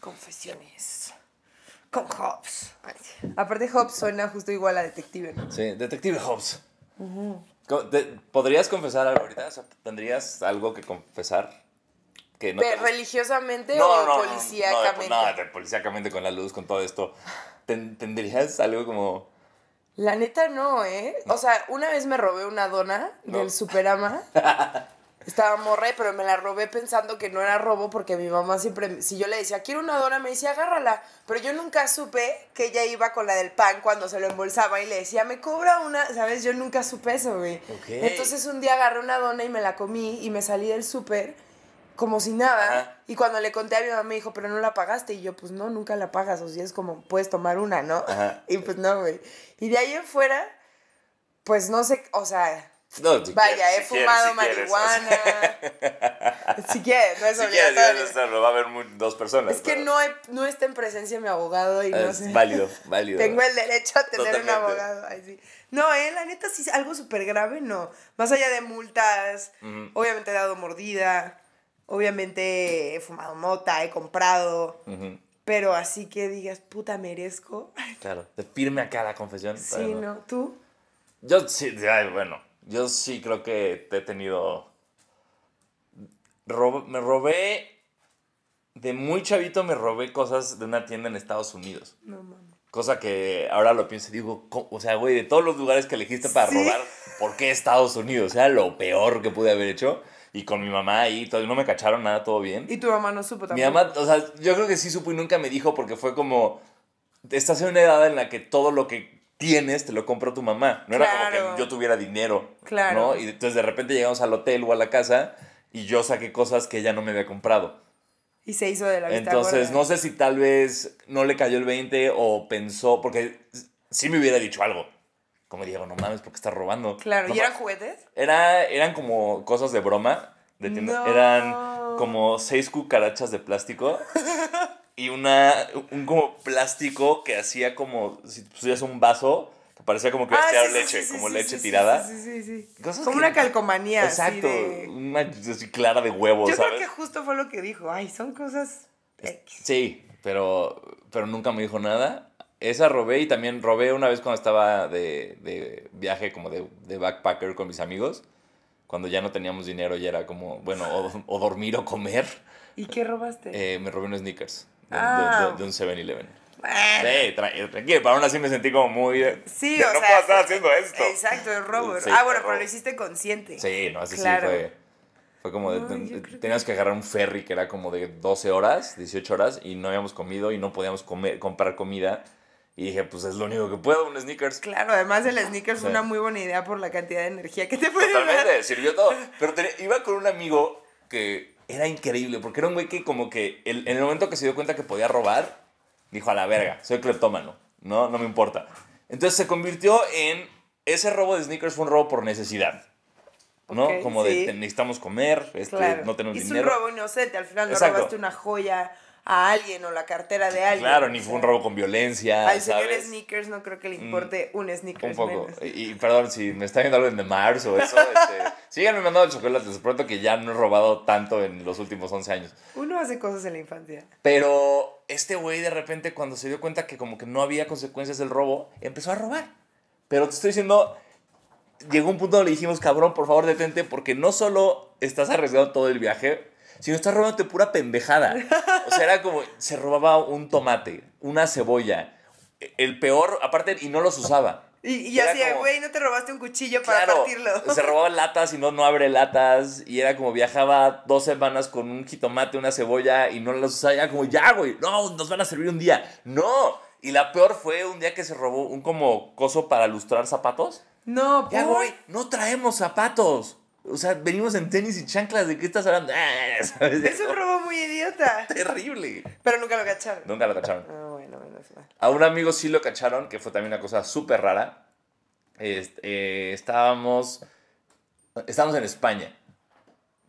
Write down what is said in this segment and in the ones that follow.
confesiones. Con Hobbs. Aparte, Hobbs suena justo igual a detective, Sí, detective Hobbs. ¿Podrías confesar algo ahorita? ¿Tendrías algo que confesar? Que no ¿Religiosamente o policíacamente? No, no, policíacamente con la luz, con todo esto. ¿Tendrías algo como.? La neta no, ¿eh? O sea, una vez me robé una dona del Superama. Estaba morre, pero me la robé pensando que no era robo porque mi mamá siempre, si yo le decía, quiero una dona, me decía, agárrala. Pero yo nunca supe que ella iba con la del pan cuando se lo embolsaba y le decía, me cobra una, ¿sabes? Yo nunca supe eso, güey. Entonces un día agarré una dona y me la comí y me salí del súper como si nada. Y cuando le conté a mi mamá me dijo, pero no la pagaste. Y yo, pues no, nunca la pagas. O sea, es como, puedes tomar una, ¿no? Y pues no, güey. Y de ahí en fuera, pues no sé, o sea Vaya, he fumado marihuana. si quieres, no es obligatorio. Quieres va a haber dos personas. Es que no, no está en presencia mi abogado y no sé. Válido, válido. Tengo el derecho a tener un abogado. No, eh, la neta, sí, algo súper grave, no. Más allá de multas, obviamente he dado mordida, obviamente he fumado mota, he comprado. Pero así que digas, puta, merezco. Claro, Despírme a acá la confesión. Sí, ¿no? ¿Tú? Yo sí, ay, bueno yo sí creo que he tenido. me robé. De muy chavito me robé cosas de una tienda en Estados Unidos. No Cosa que ahora lo pienso y digo, o sea, güey, de todos los lugares que elegiste para robar, ¿por qué Estados Unidos? O sea, lo peor que pude haber hecho. Y con mi mamá ahí, todo, no me cacharon nada, todo bien. ¿Y tu mamá no supo también? Mi mamá, o sea, yo creo que sí supo y nunca me dijo porque fue como, estás en una edad en la que todo lo que tienes, te lo compró tu mamá. No era como que yo tuviera dinero. Claro. ¿no? Y entonces de repente llegamos al hotel o a la casa y yo saqué cosas que ella no me había comprado. Y se hizo de la vida. Entonces, no sé si tal vez no le cayó el 20 o pensó, porque sí me hubiera dicho algo. Como Diego, no mames, porque estás robando. Claro, ¿y eran juguetes? Era, eran como cosas de broma. Eran como seis cucarachas de plástico y una, un como plástico que hacía como, si pusieras un vaso, que parecía como que ah, leche, como leche tirada. Sí, sí, sí. Como una calcomanía. Exacto, una así, clara de huevos. Yo creo que justo fue lo que dijo, ay, son cosas... Sí, pero, pero nunca me dijo nada. Esa robé y también robé una vez cuando estaba de, de viaje, como de, de, backpacker con mis amigos, cuando ya no teníamos dinero y era como, bueno, o, dormir o comer. ¿Y qué robaste? Eh, me robé unos sneakers. Ah. de, un 7-Eleven. Bueno. Sí, eh, tranquilo, Para aún así me sentí como muy... Sí, o no sea, puedo estar haciendo esto. Exacto, es robo. ah, bueno, pero lo hiciste consciente. Sí, no, así sí fue... Fue como de, teníamos que... agarrar un ferry que era como de 12 horas, 18 horas, y no habíamos comido y no podíamos comer, comprar comida. Y dije, pues es lo único que puedo, un sneakers. Claro, además el sneakers es una muy buena idea por la cantidad de energía que te puede Totalmente, sirvió todo. Pero iba con un amigo que era increíble, porque era un güey que como que en el momento que se dio cuenta que podía robar, dijo a la verga, soy cleptómano, no, no me importa. Entonces se convirtió en, ese robo de sneakers fue un robo por necesidad. ¿no? como de necesitamos comer, este, no tenemos dinero. Es un robo inocente, al final no robaste una joya a alguien o la cartera de alguien. Claro, ni fue un robo con violencia. Al señor Sneakers no creo que le mm, importe un sneaker. Un poco. Y, perdón, si me está viendo algo en de Mars o eso, este, síganme mandando chocolates. Les pronto que ya no he robado tanto en los últimos 11 años. Uno hace cosas en la infancia. Pero este güey de repente cuando se dio cuenta que como que no había consecuencias del robo, empezó a robar. Pero te estoy diciendo, llegó un punto donde le dijimos, cabrón, por favor detente porque no solo estás arriesgado todo el viaje, si no estás robándote pura pendejada. O sea, era como, se robaba un tomate, una cebolla. El peor, aparte, y no los usaba. Y, y así, güey, no te robaste un cuchillo para partirlo. Se robaban latas y no, no abre latas. Y era como viajaba dos semanas con un jitomate, una cebolla y no los usaba. Y era como, ya, güey, no, nos van a servir un día. No. Y la peor fue un día que se robó un como coso para lustrar zapatos. No, güey, no traemos zapatos. O sea, venimos en tenis y chanclas, ¿de qué estás hablando? Ah, ah, ah, es un robo muy idiota. Terrible. Pero nunca lo cacharon. Nunca lo cacharon. bueno, A un amigo sí lo cacharon, que fue también una cosa súper rara. Eh, estábamos, estábamos en España,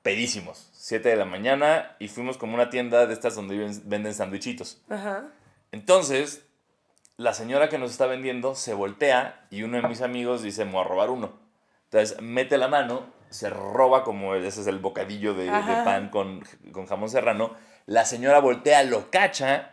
pedísimos, Siete de la mañana, y fuimos como una tienda de estas donde venden sandwichitos. Ajá. Entonces, la señora que nos está vendiendo se voltea y uno de mis amigos dice, me voy a robar uno. Entonces, mete la mano se roba como ese es el bocadillo de, pan con, jamón serrano. La señora voltea, lo cacha,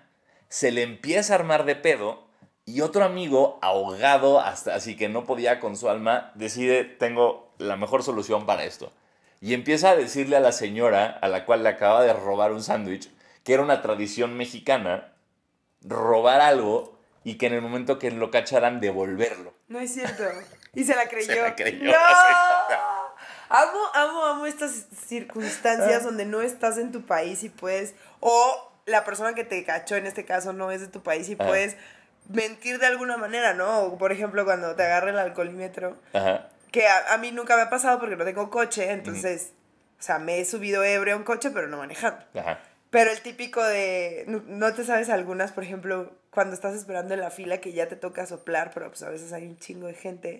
se le empieza a armar de pedo y otro amigo, ahogado hasta así que no podía con su alma, decide, tengo la mejor solución para esto. Y empieza a decirle a la señora, a la cual le acaba de robar un sándwich, que era una tradición mexicana, robar algo y que en el momento que lo cacharan, devolverlo. No es cierto. Y se la creyó. Se la creyó. ¡No! Amo, amo, amo estas circunstancias ah. donde no estás en tu país y puedes, o la persona que te cachó en este caso no es de tu país y ah. puedes mentir de alguna manera, ¿no? por ejemplo, cuando te agarra el alcoholímetro, que a, mí nunca me ha pasado porque no tengo coche, entonces, o sea, me he subido ebrio a un coche, pero no manejando. Ajá. Pero el típico de, no, te sabes algunas, por ejemplo, cuando estás esperando en la fila que ya te toca soplar, pero pues a veces hay un chingo de gente,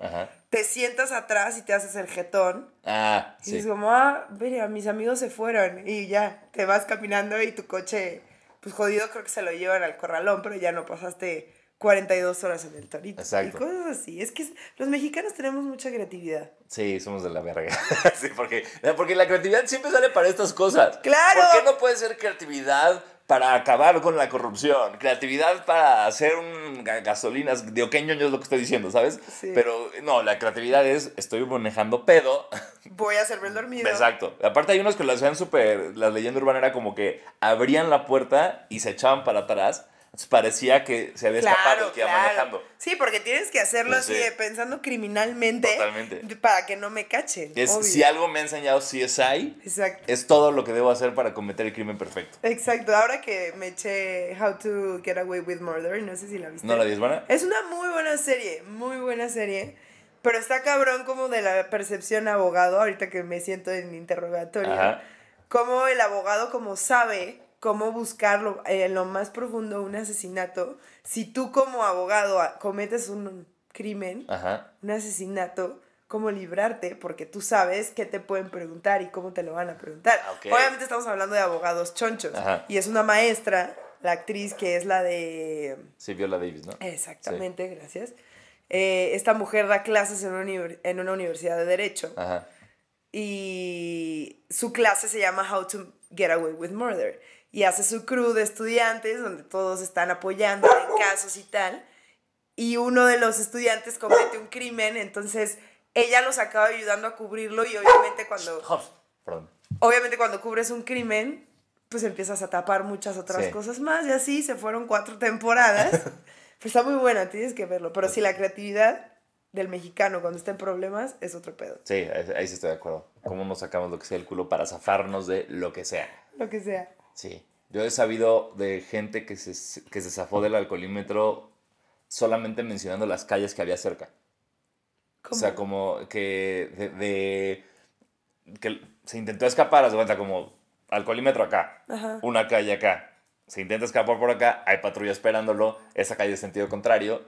te sientas atrás y te haces el jetón. Ah, y es como, ah, mira, mis amigos se fueron y ya, te vas caminando y tu coche, pues jodido creo que se lo llevan al corralón, pero ya no pasaste 42 horas en el torito. Y cosas así. Es que los mexicanos tenemos mucha creatividad. Sí, somos de la verga. sí, porque, la creatividad siempre sale para estas cosas. ¡Claro! ¿Por qué no puede ser creatividad para acabar con la corrupción? Creatividad para hacer un gasolinas. de oqueño yo es lo que estoy diciendo, ¿sabes? Sí. Pero no, la creatividad es estoy manejando pedo. Voy a hacerme el dormido. Exacto. Aparte hay unos que lo hacían súper. La leyenda urbana era como que abrían la puerta y se echaban para atrás parecía que se había escapado y que iba manejando. Sí, porque tienes que hacerlo así, pensando criminalmente. Totalmente. Para que no me cachen. Si algo me ha enseñado CSI, Exacto. es todo lo que debo hacer para cometer el crimen perfecto. Exacto. Ahora que me eché How to Get Away with Murder, no sé si la viste. ¿No la vi, es Es una muy buena serie, muy buena serie. Pero está cabrón como de la percepción abogado, ahorita que me siento en interrogatorio. Como el abogado como sabe cómo buscar en eh, lo más profundo un asesinato, si tú como abogado ah, cometes un crimen, un asesinato, cómo librarte, porque tú sabes qué te pueden preguntar y cómo te lo van a preguntar. Ah, Obviamente estamos hablando de abogados chonchos. Y es una maestra, la actriz que es la de... Sí, Viola Davis, ¿no? Exactamente, gracias. Eh, esta mujer da clases en una, universidad de derecho. Y su clase se llama How to Get Away with Murder y hace su crew de estudiantes donde todos están apoyando en casos y tal. Y uno de los estudiantes comete un crimen, entonces ella los acaba ayudando a cubrirlo y obviamente cuando... Perdón. Obviamente cuando cubres un crimen, pues empiezas a tapar muchas otras cosas más y así se fueron cuatro temporadas. Pues está muy buena, tienes que verlo. Pero si la creatividad del mexicano cuando está en problemas es otro pedo. Sí, ahí sí estoy de acuerdo. ¿Cómo nos sacamos lo que sea el culo para zafarnos de lo que sea? Lo que sea. Sí. Yo he sabido de gente que se, que se zafó del alcoholímetro solamente mencionando las calles que había cerca. O sea, como que de, que se intentó escapar, se cuenta como alcoholímetro acá, una calle acá. Se intenta escapar por acá, hay patrulla esperándolo, esa calle es sentido contrario.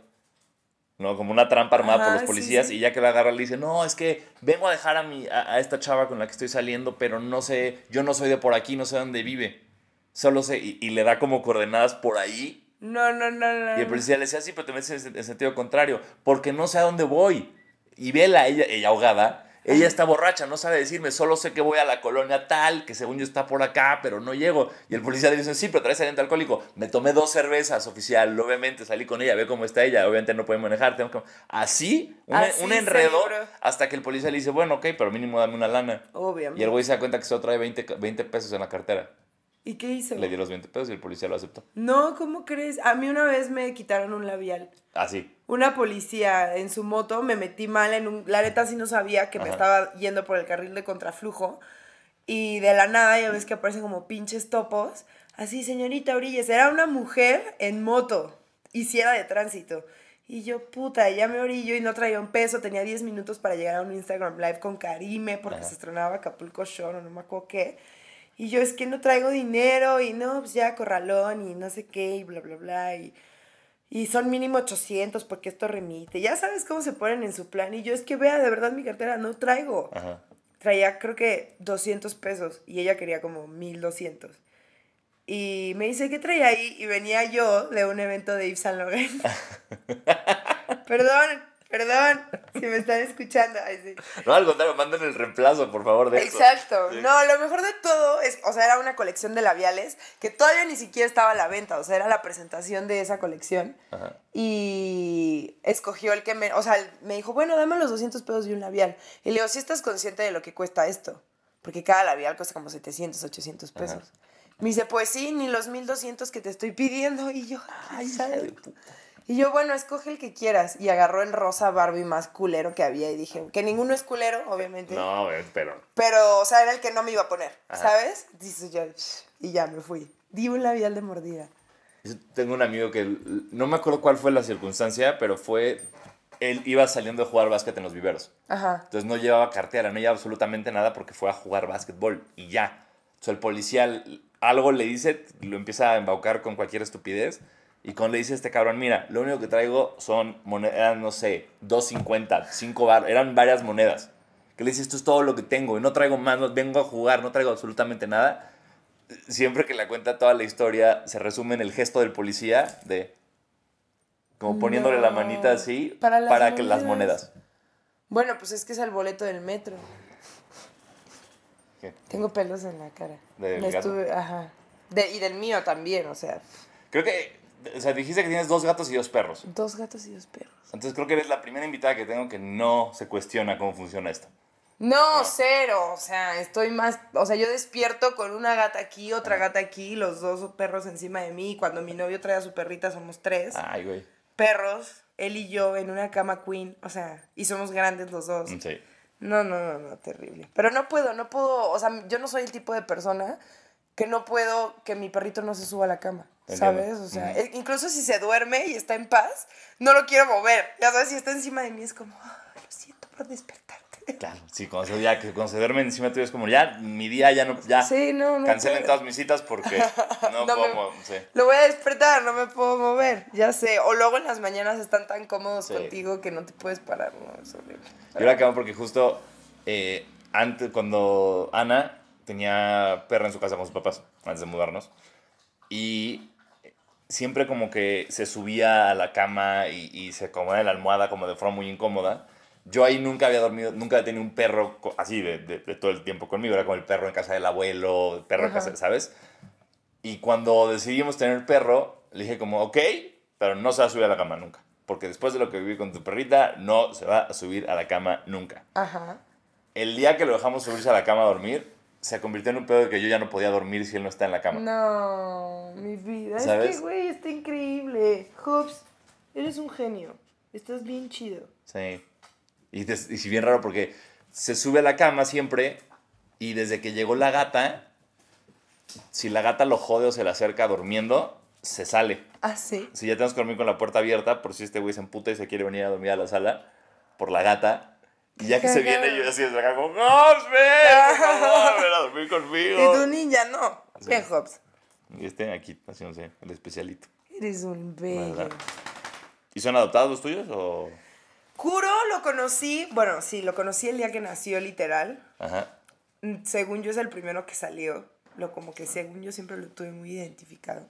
¿no? Como una trampa armada por los policías y ya que la agarra le dice, no, es que vengo a dejar a, a esta chava con la que estoy saliendo, pero no sé, yo no soy de por aquí, no sé dónde vive solo sé, Y, le da como coordenadas por ahí. No, no, no, no. Y el policía le decía, sí, pero también metes en, sentido contrario, porque no sé a dónde voy. Y vela, ella, ella ahogada. Ella está borracha, no sabe decirme, solo sé que voy a la colonia tal, que según yo está por acá, pero no llego. Y el policía le dice, sí, pero traes aliento alcohólico. Me tomé dos cervezas, oficial, obviamente salí con ella, ve cómo está ella, obviamente no puede manejar, tengo que... Así, un, enredo, hasta que el policía le dice, bueno, ok, pero mínimo dame una lana. Obviamente. Y el güey se da cuenta que solo trae 20, 20 pesos en la cartera. ¿Y qué hizo? Le dio los 20 pesos y el policía lo aceptó. No, ¿cómo crees? A mí una vez me quitaron un labial. Ah, sí. Una policía en su moto me metí mal en un. La neta sí no sabía que me estaba yendo por el carril de contraflujo. Y de la nada ya ves que aparecen como pinches topos. Así, señorita orillas era una mujer en moto. Y si de tránsito. Y yo, puta, ya me orillo y no traía un peso. Tenía 10 minutos para llegar a un Instagram Live con Karime porque se estrenaba Acapulco Show, no me acuerdo qué. Y yo es que no traigo dinero y no, pues ya corralón y no sé qué y bla, bla, bla. Y, y son mínimo 800 porque esto remite. Ya sabes cómo se ponen en su plan. Y yo es que vea, de verdad mi cartera no traigo. Traía creo que 200 pesos y ella quería como 1200. Y me dice, ¿qué traía ahí? Y venía yo de un evento de Yves Saint Laurent. Perdón, Perdón, si me están escuchando. No, al contrario, manden el reemplazo, por favor, de Exacto. No, lo mejor de todo es, o sea, era una colección de labiales que todavía ni siquiera estaba a la venta, o sea, era la presentación de esa colección. Y escogió el que me, o sea, me dijo, bueno, dame los 200 pesos de un labial. Y le digo, si ¿Sí estás consciente de lo que cuesta esto, porque cada labial cuesta como 700, 800 pesos. Me dice, pues sí, ni los 1200 que te estoy pidiendo. Y yo, ay, ¿sabes? Y yo, bueno, escoge el que quieras. Y agarró el rosa Barbie más culero que había y dije, que ninguno es culero, obviamente. No, pero... Pero, o sea, era el que no me iba a poner, ¿sabes? Dice yo, y ya me fui. Di un labial de mordida. Tengo un amigo que, no me acuerdo cuál fue la circunstancia, pero fue él iba saliendo a jugar básquet en los viveros. Ajá. Entonces no llevaba cartera, no llevaba absolutamente nada porque fue a jugar básquetbol y ya. O sea, el policía algo le dice, lo empieza a embaucar con cualquier estupidez y cuando le dice a este cabrón, mira, lo único que traigo son monedas, no sé, 2.50, 5 bar, eran varias monedas. Que le dice, esto es todo lo que tengo y no traigo más, no vengo a jugar, no traigo absolutamente nada. Siempre que la cuenta toda la historia, se resume en el gesto del policía de. como poniéndole la manita así para, las que las monedas. Bueno, pues es que es el boleto del metro. Tengo pelos en la cara. de ajá. De, y del mío también, o sea. Creo que o sea, dijiste que tienes dos gatos y dos perros. Dos gatos y dos perros. Entonces creo que eres la primera invitada que tengo que no se cuestiona cómo funciona esto. No, cero. O sea, estoy más. O sea, yo despierto con una gata aquí, otra gata aquí, los dos perros encima de mí. Cuando mi novio trae a su perrita, somos tres. Ay, güey. Perros, él y yo en una cama queen. O sea, y somos grandes los dos. Sí. No, no, no, no, terrible. Pero no puedo, no puedo. O sea, yo no soy el tipo de persona que no puedo que mi perrito no se suba a la cama. ¿Sabes? O sea, e, incluso si se duerme y está en paz, no lo quiero mover. Ya sabes, si está encima de mí es como, lo siento por despertarte. Claro, sí, cuando se, duerme encima tuyo es como, ya, mi día ya no, ya. Sí, no, no Cancelen todas mis citas porque no, puedo Lo voy a despertar, no me puedo mover, ya sé. O luego en las mañanas están tan cómodos contigo que no te puedes parar, ¿no? Es Yo acabo porque justo eh, antes, cuando Ana tenía perra en su casa con sus papás antes de mudarnos. Y siempre como que se subía a la cama y, se acomodaba en la almohada como de forma muy incómoda. Yo ahí nunca había dormido, nunca tenía un perro así de, todo el tiempo conmigo. Era como el perro en casa del abuelo, perro en casa, ¿sabes? Y cuando decidimos tener perro, le dije como, ok, pero no se va a subir a la cama nunca. Porque después de lo que viví con tu perrita, no se va a subir a la cama nunca. Ajá. El día que lo dejamos subirse a la cama a dormir, se convirtió en un pedo de que yo ya no podía dormir si él no está en la cama. No, mi vida. Es que, güey, está increíble. Hobbs, eres un genio. Estás bien chido. Sí. Y, es si bien raro, porque se sube a la cama siempre y desde que llegó la gata, si la gata lo jode o se le acerca durmiendo, se sale. Ah, sí. Si ya tenemos que dormir con la puerta abierta, por si este güey se emputa y se quiere venir a dormir a la sala, por la gata, y ya que se viene, yo así de acá como, ¡Hobbs, ven! a dormir conmigo. Y tu niña, no. ¿Qué, Hobbs. Y este aquí, así no sé, el especialito. Eres un bello. ¿Y son adoptados los tuyos o...? Kuro lo conocí, bueno, sí, lo conocí el día que nació, literal. Ajá. Mm, según yo es el primero que salió. Lo como que según yo siempre lo tuve muy identificado.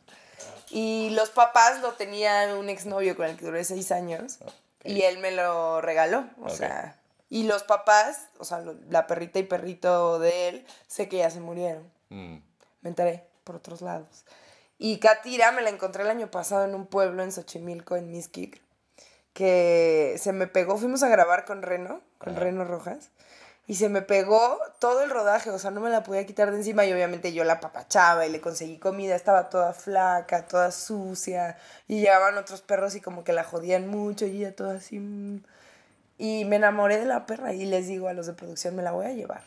Y los papás lo tenían un exnovio con el que duré seis años. Ah, y él me lo regaló. O sea, y los papás, o sea, la perrita y perrito de él, sé que ya se murieron. Mm. Me enteré por otros lados. Y Katira me la encontré el año pasado en un pueblo en Xochimilco, en Miskik, que se me pegó. Fuimos a grabar con Reno, con Reno Rojas. Y se me pegó todo el rodaje, o sea, no me la podía quitar de encima y obviamente yo la papachaba y le conseguí comida, estaba toda flaca, toda sucia y llegaban otros perros y como que la jodían mucho y ya toda así... Mm, y me enamoré de la perra y les digo a los de producción, me la voy a llevar.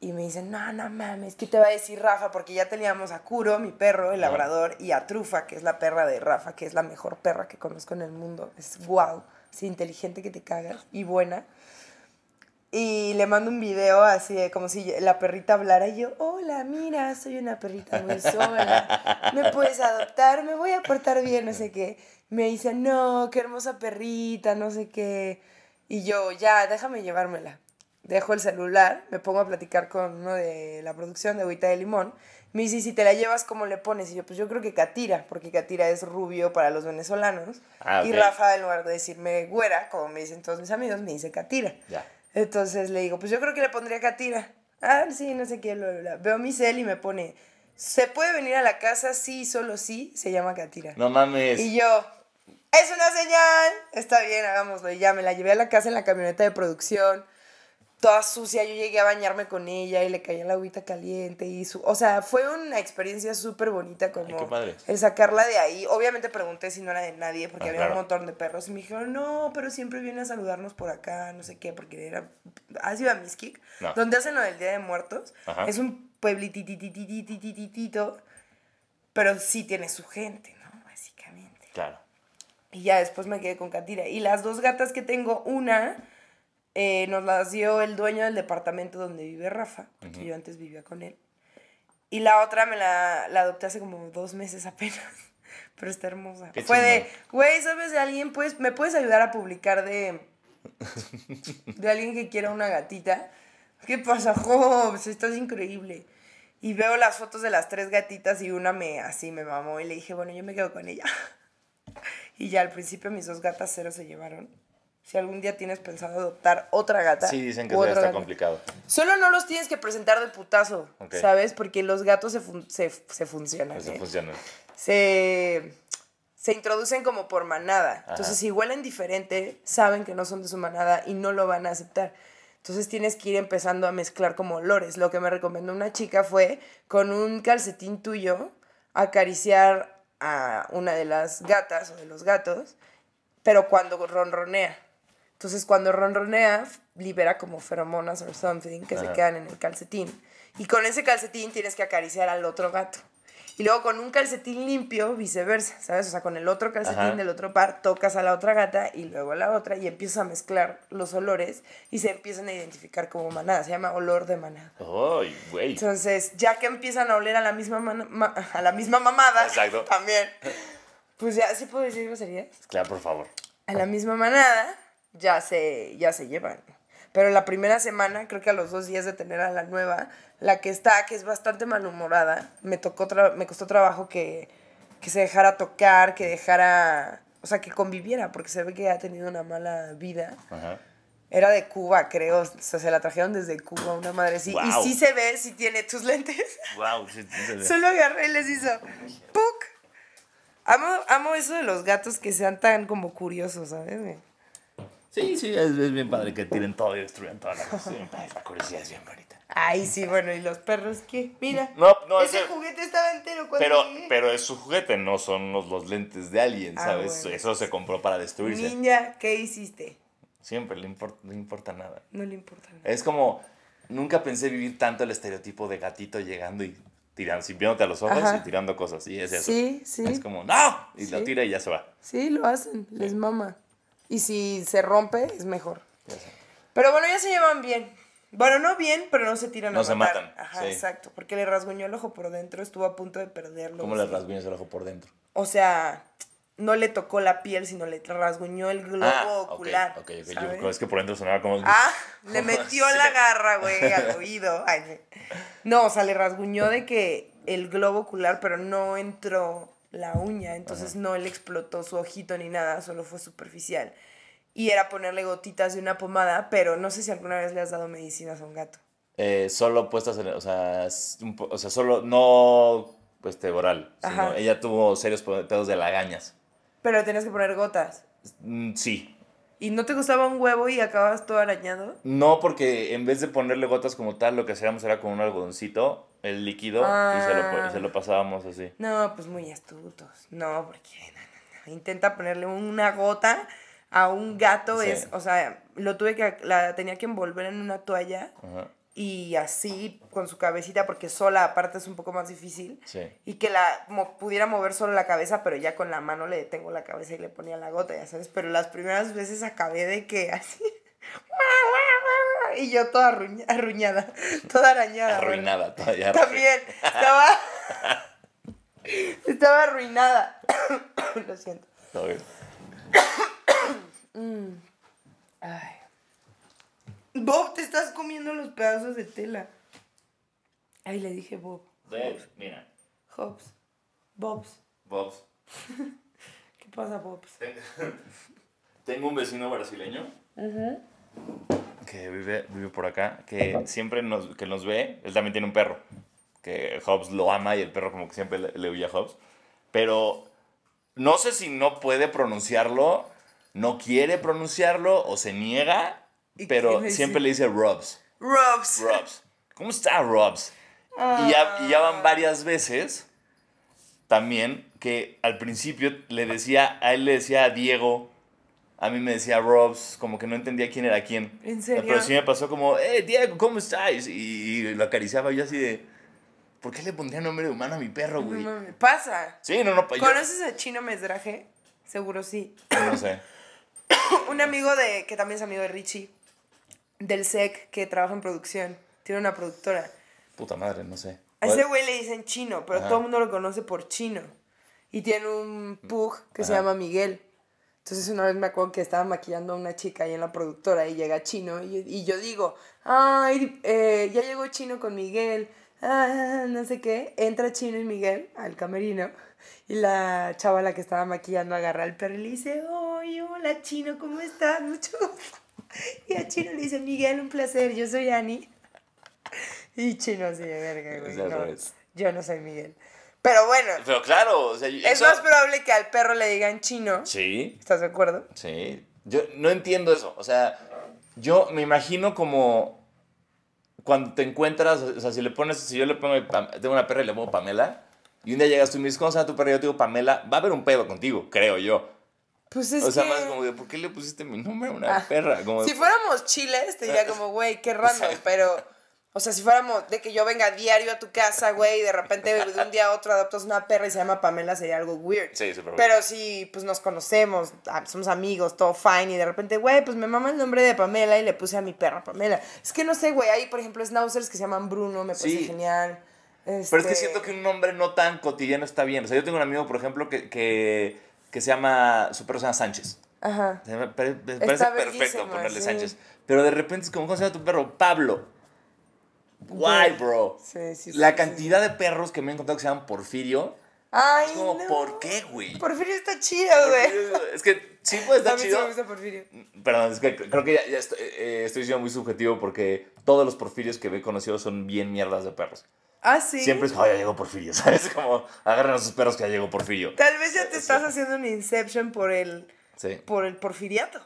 Y me dicen, no, no mames, ¿qué te va a decir Rafa? Porque ya teníamos a Curo, mi perro, el labrador, y a Trufa, que es la perra de Rafa, que es la mejor perra que conozco en el mundo. Es guau, wow, es inteligente que te cagas y buena. Y le mando un video así como si la perrita hablara y yo, hola, mira, soy una perrita muy sola, me puedes adoptar, me voy a portar bien, no sé qué me dice, no, qué hermosa perrita, no sé qué. Y yo, ya, déjame llevármela. Dejo el celular, me pongo a platicar con uno de la producción de Agüita de Limón. Me dice, si te la llevas, ¿cómo le pones? Y yo, pues yo creo que Katira, porque Katira es rubio para los venezolanos. Ah, y Rafa, en lugar de decirme güera, como me dicen todos mis amigos, me dice Katira. Ya. Entonces le digo, pues yo creo que le pondría Katira. Ah, sí, no sé qué, bla, bla, bla. Veo mi cel y me pone, ¿se puede venir a la casa? Sí, solo sí, se llama Katira. No mames. Y yo, es una señal, está bien, hagámoslo. Y ya me la llevé a la casa en la camioneta de producción, toda sucia, yo llegué a bañarme con ella y le en la agüita caliente. Y su, o sea, fue una experiencia súper bonita como el sacarla de ahí. Obviamente pregunté si no era de nadie porque ah, había un montón de perros y me dijeron, no, pero siempre viene a saludarnos por acá, no sé qué, porque era, ha sido a Miskik, donde hacen lo del Día de Muertos. Es un pueblititititititito, pero sí tiene su gente, ¿no? Básicamente. Claro. Y ya después me quedé con Katira. Y las dos gatas que tengo, una eh, nos las dio el dueño del departamento donde vive Rafa, que yo antes vivía con él. Y la otra me la, adopté hace como dos meses apenas. Pero está hermosa. Fue de, güey, ¿sabes de alguien? Pues, ¿Me puedes ayudar a publicar de, de alguien que quiera una gatita? ¿Qué pasa, Jobs? Pues, Estás increíble. Y veo las fotos de las tres gatitas y una me así me mamó y le dije, bueno, yo me quedo con ella. Y ya al principio mis dos gatas cero se llevaron. Si algún día tienes pensado adoptar otra gata. Sí, dicen que eso ya está complicado. Solo no los tienes que presentar de putazo, ¿sabes? Porque los gatos se, pues ¿eh? funcionan, se funcionan. Se introducen como por manada. Entonces, si huelen diferente, saben que no son de su manada y no lo van a aceptar. Entonces tienes que ir empezando a mezclar como olores. Lo que me recomendó una chica fue con un calcetín tuyo acariciar a una de las gatas o de los gatos, pero cuando ronronea. Entonces cuando ronronea libera como feromonas o something que se quedan en el calcetín. Y con ese calcetín tienes que acariciar al otro gato y luego con un calcetín limpio, viceversa, ¿sabes? O sea, con el otro calcetín del otro par, tocas a la otra gata y luego a la otra y empiezas a mezclar los olores y se empiezan a identificar como manada. Se llama olor de manada. Entonces, ya que empiezan a oler a la misma, a la misma mamada, también, pues ya, ¿sí puedo decir sería Claro, por favor. A la misma manada ya se, ya se llevan pero la primera semana, creo que a los dos días de tener a la nueva, la que está, que es bastante malhumorada, me, tocó me costó trabajo que, se dejara tocar, que dejara, o sea, que conviviera, porque se ve que ha tenido una mala vida. Era de Cuba, creo. O sea, se la trajeron desde Cuba, una madre. Y sí se ve, si tiene tus lentes. Wow, sí, se Solo agarré y les hizo ¡puc! Amo, amo eso de los gatos que sean tan como curiosos, ¿sabes? Sí, sí, es, bien padre que tiren todo y destruyan toda la cosa. La curiosidad es bien bonita. Ay, sí, bueno, ¿y los perros qué? Mira. ese juguete estaba entero cuando pero, pero es su juguete, no son los, los lentes de alguien, ah, ¿sabes? Eso se compró para destruirse. Niña, ¿qué hiciste? Siempre, le no importa nada. No le importa nada. Es como, nunca pensé vivir tanto el estereotipo de gatito llegando y tirando, viéndote a los ojos y tirando cosas. Y es eso. Sí, sí. Es como, ¡no! Y lo tira y ya se va. Sí, lo hacen, les mama. Y si se rompe, es mejor. Pero bueno, ya se llevan bien. Bueno, no bien, pero no se tiran no a se matan. Ajá, exacto. Porque le rasguñó el ojo por dentro, estuvo a punto de perderlo. ¿Cómo le rasguñas el ojo por dentro? O sea, no le tocó la piel, sino le rasguñó el globo ah, ocular. okay, es que por dentro sonaba como. Ah, le metió la garra, güey, al oído. Ay, no, o sea, le rasguñó de que el globo ocular, pero no entró la uña, entonces no le explotó su ojito ni nada, solo fue superficial. Y era ponerle gotitas de una pomada, pero no sé si alguna vez le has dado medicinas a un gato. Eh, solo puestas en, o sea, o sea, solo, no, te este, oral, sino ella tuvo serios problemas de lagañas. Pero tenías que poner gotas. Mm, sí, ¿Y no te gustaba un huevo y acababas todo arañado? No, porque en vez de ponerle gotas como tal, lo que hacíamos era con un algodoncito, el líquido, y se lo, ah. pasábamos así. No, pues muy astutos. No, porque intenta ponerle una gota a un gato, es, o sea, lo tuve que, la tenía que envolver en una toalla Ajá y así con su cabecita, porque sola aparte es un poco más difícil. Y que la pudiera mover solo la cabeza, pero ya con la mano le detengo la cabeza y le ponía la gota, ya sabes. Pero las primeras veces acabé de que así. Y yo toda arruñada, toda arañada. Arruinada, También estaba. estaba arruinada. Lo siento. Todo bien. Mm. Ay. Bob, te estás comiendo los pedazos de tela. Ahí le dije Bob. Bob, mira. Hobbs. Bobs. Bobs. ¿Qué pasa, Bobs? Tengo un vecino brasileño. Que vive, por acá, que siempre nos, que nos ve, él también tiene un perro, que Hobbs lo ama y el perro como que siempre le, le huye a Hobbs. Pero no sé si no puede pronunciarlo, no quiere pronunciarlo o se niega pero siempre le dice Robs. Robs. ¿Cómo está Robs? Y, ya, ya, van ah. varias veces también que al principio le decía, a él le decía Diego, a mí me decía Robs, como que no entendía quién era quién. ¿En serio? Pero sí me pasó como, eh, Diego, ¿cómo estás? Y, lo acariciaba yo así de... ¿Por qué le pondría nombre de humano a mi perro, güey? No, pasa. Sí, no, no. ¿Conoces a Chino Mesdraje? Seguro sí. No sé. Un amigo de que también es amigo de Richie del SEC que trabaja en producción. Tiene una productora. Puta madre, no sé. A ese güey le dicen chino, pero todo el mundo lo conoce por chino. Y tiene un pug que se llama Miguel. Entonces una vez me acuerdo que estaba maquillando a una chica ahí en la productora y llega Chino y, yo digo, ay, eh, ya llegó Chino con Miguel, ah, no sé qué. Entra Chino y Miguel al camerino y la chava la que estaba maquillando agarra el perro y le dice, ay, hola Chino, ¿cómo estás? Mucho Y a Chino le dice, Miguel, un placer, yo soy Ani. Y Chino sí, verga, güey. yo no soy Miguel. Pero bueno. Pero claro, o es más probable que al perro le digan chino. Sí. ¿Estás de acuerdo? Sí. Yo no entiendo eso. O sea, yo me imagino como cuando te encuentras, o sea, si le pones, si yo le pongo, tengo una perra y le pongo Pamela, y un día llegas tú y me dices, ¿cómo se tu perra? Yo te digo, Pamela, va a haber un pedo contigo, creo yo. Pues o sea, más como de, ¿por qué le pusiste mi nombre a una ah, perra? Como si fuéramos chiles, te diría ah, como, güey, qué random, pero... O sea, si fuéramos de que yo venga diario a tu casa, güey, y de repente de un día a otro adoptas una perra y se llama Pamela, sería algo weird. Sí, super Pero si, pues, nos conocemos, ah, somos amigos, todo fine, y de repente, güey, pues me mama el nombre de Pamela y le puse a mi perra Pamela. Es que no sé, güey, hay, por ejemplo, schnauzers que se llaman Bruno, me genial. Pero es que este siento que un nombre no tan cotidiano está bien. O sea, yo tengo un amigo, por ejemplo, que, que que se llama, su perro se llama Sánchez. Ajá. Me parece, perfecto ponerle Sánchez. Pero de repente es como, ¿cómo se llama tu perro? Pablo. Guay, bro. Sí, sí, la cantidad de perros que me he encontrado que se llaman Porfirio. Ay, es como, no. ¿por qué, güey? Porfirio está chido, güey. Es que sí puede estar chido. Me gusta Porfirio. Perdón, es que creo que ya, estoy, eh, estoy siendo muy subjetivo porque todos los Porfirios que he conocido son bien mierdas de perros. Ah, Siempre es, oh, ya llegó Porfirio, ¿sabes? Como, agarran a sus perros que ya llegó Porfirio. Tal vez ya te estás haciendo un Inception por el, por el porfiriato.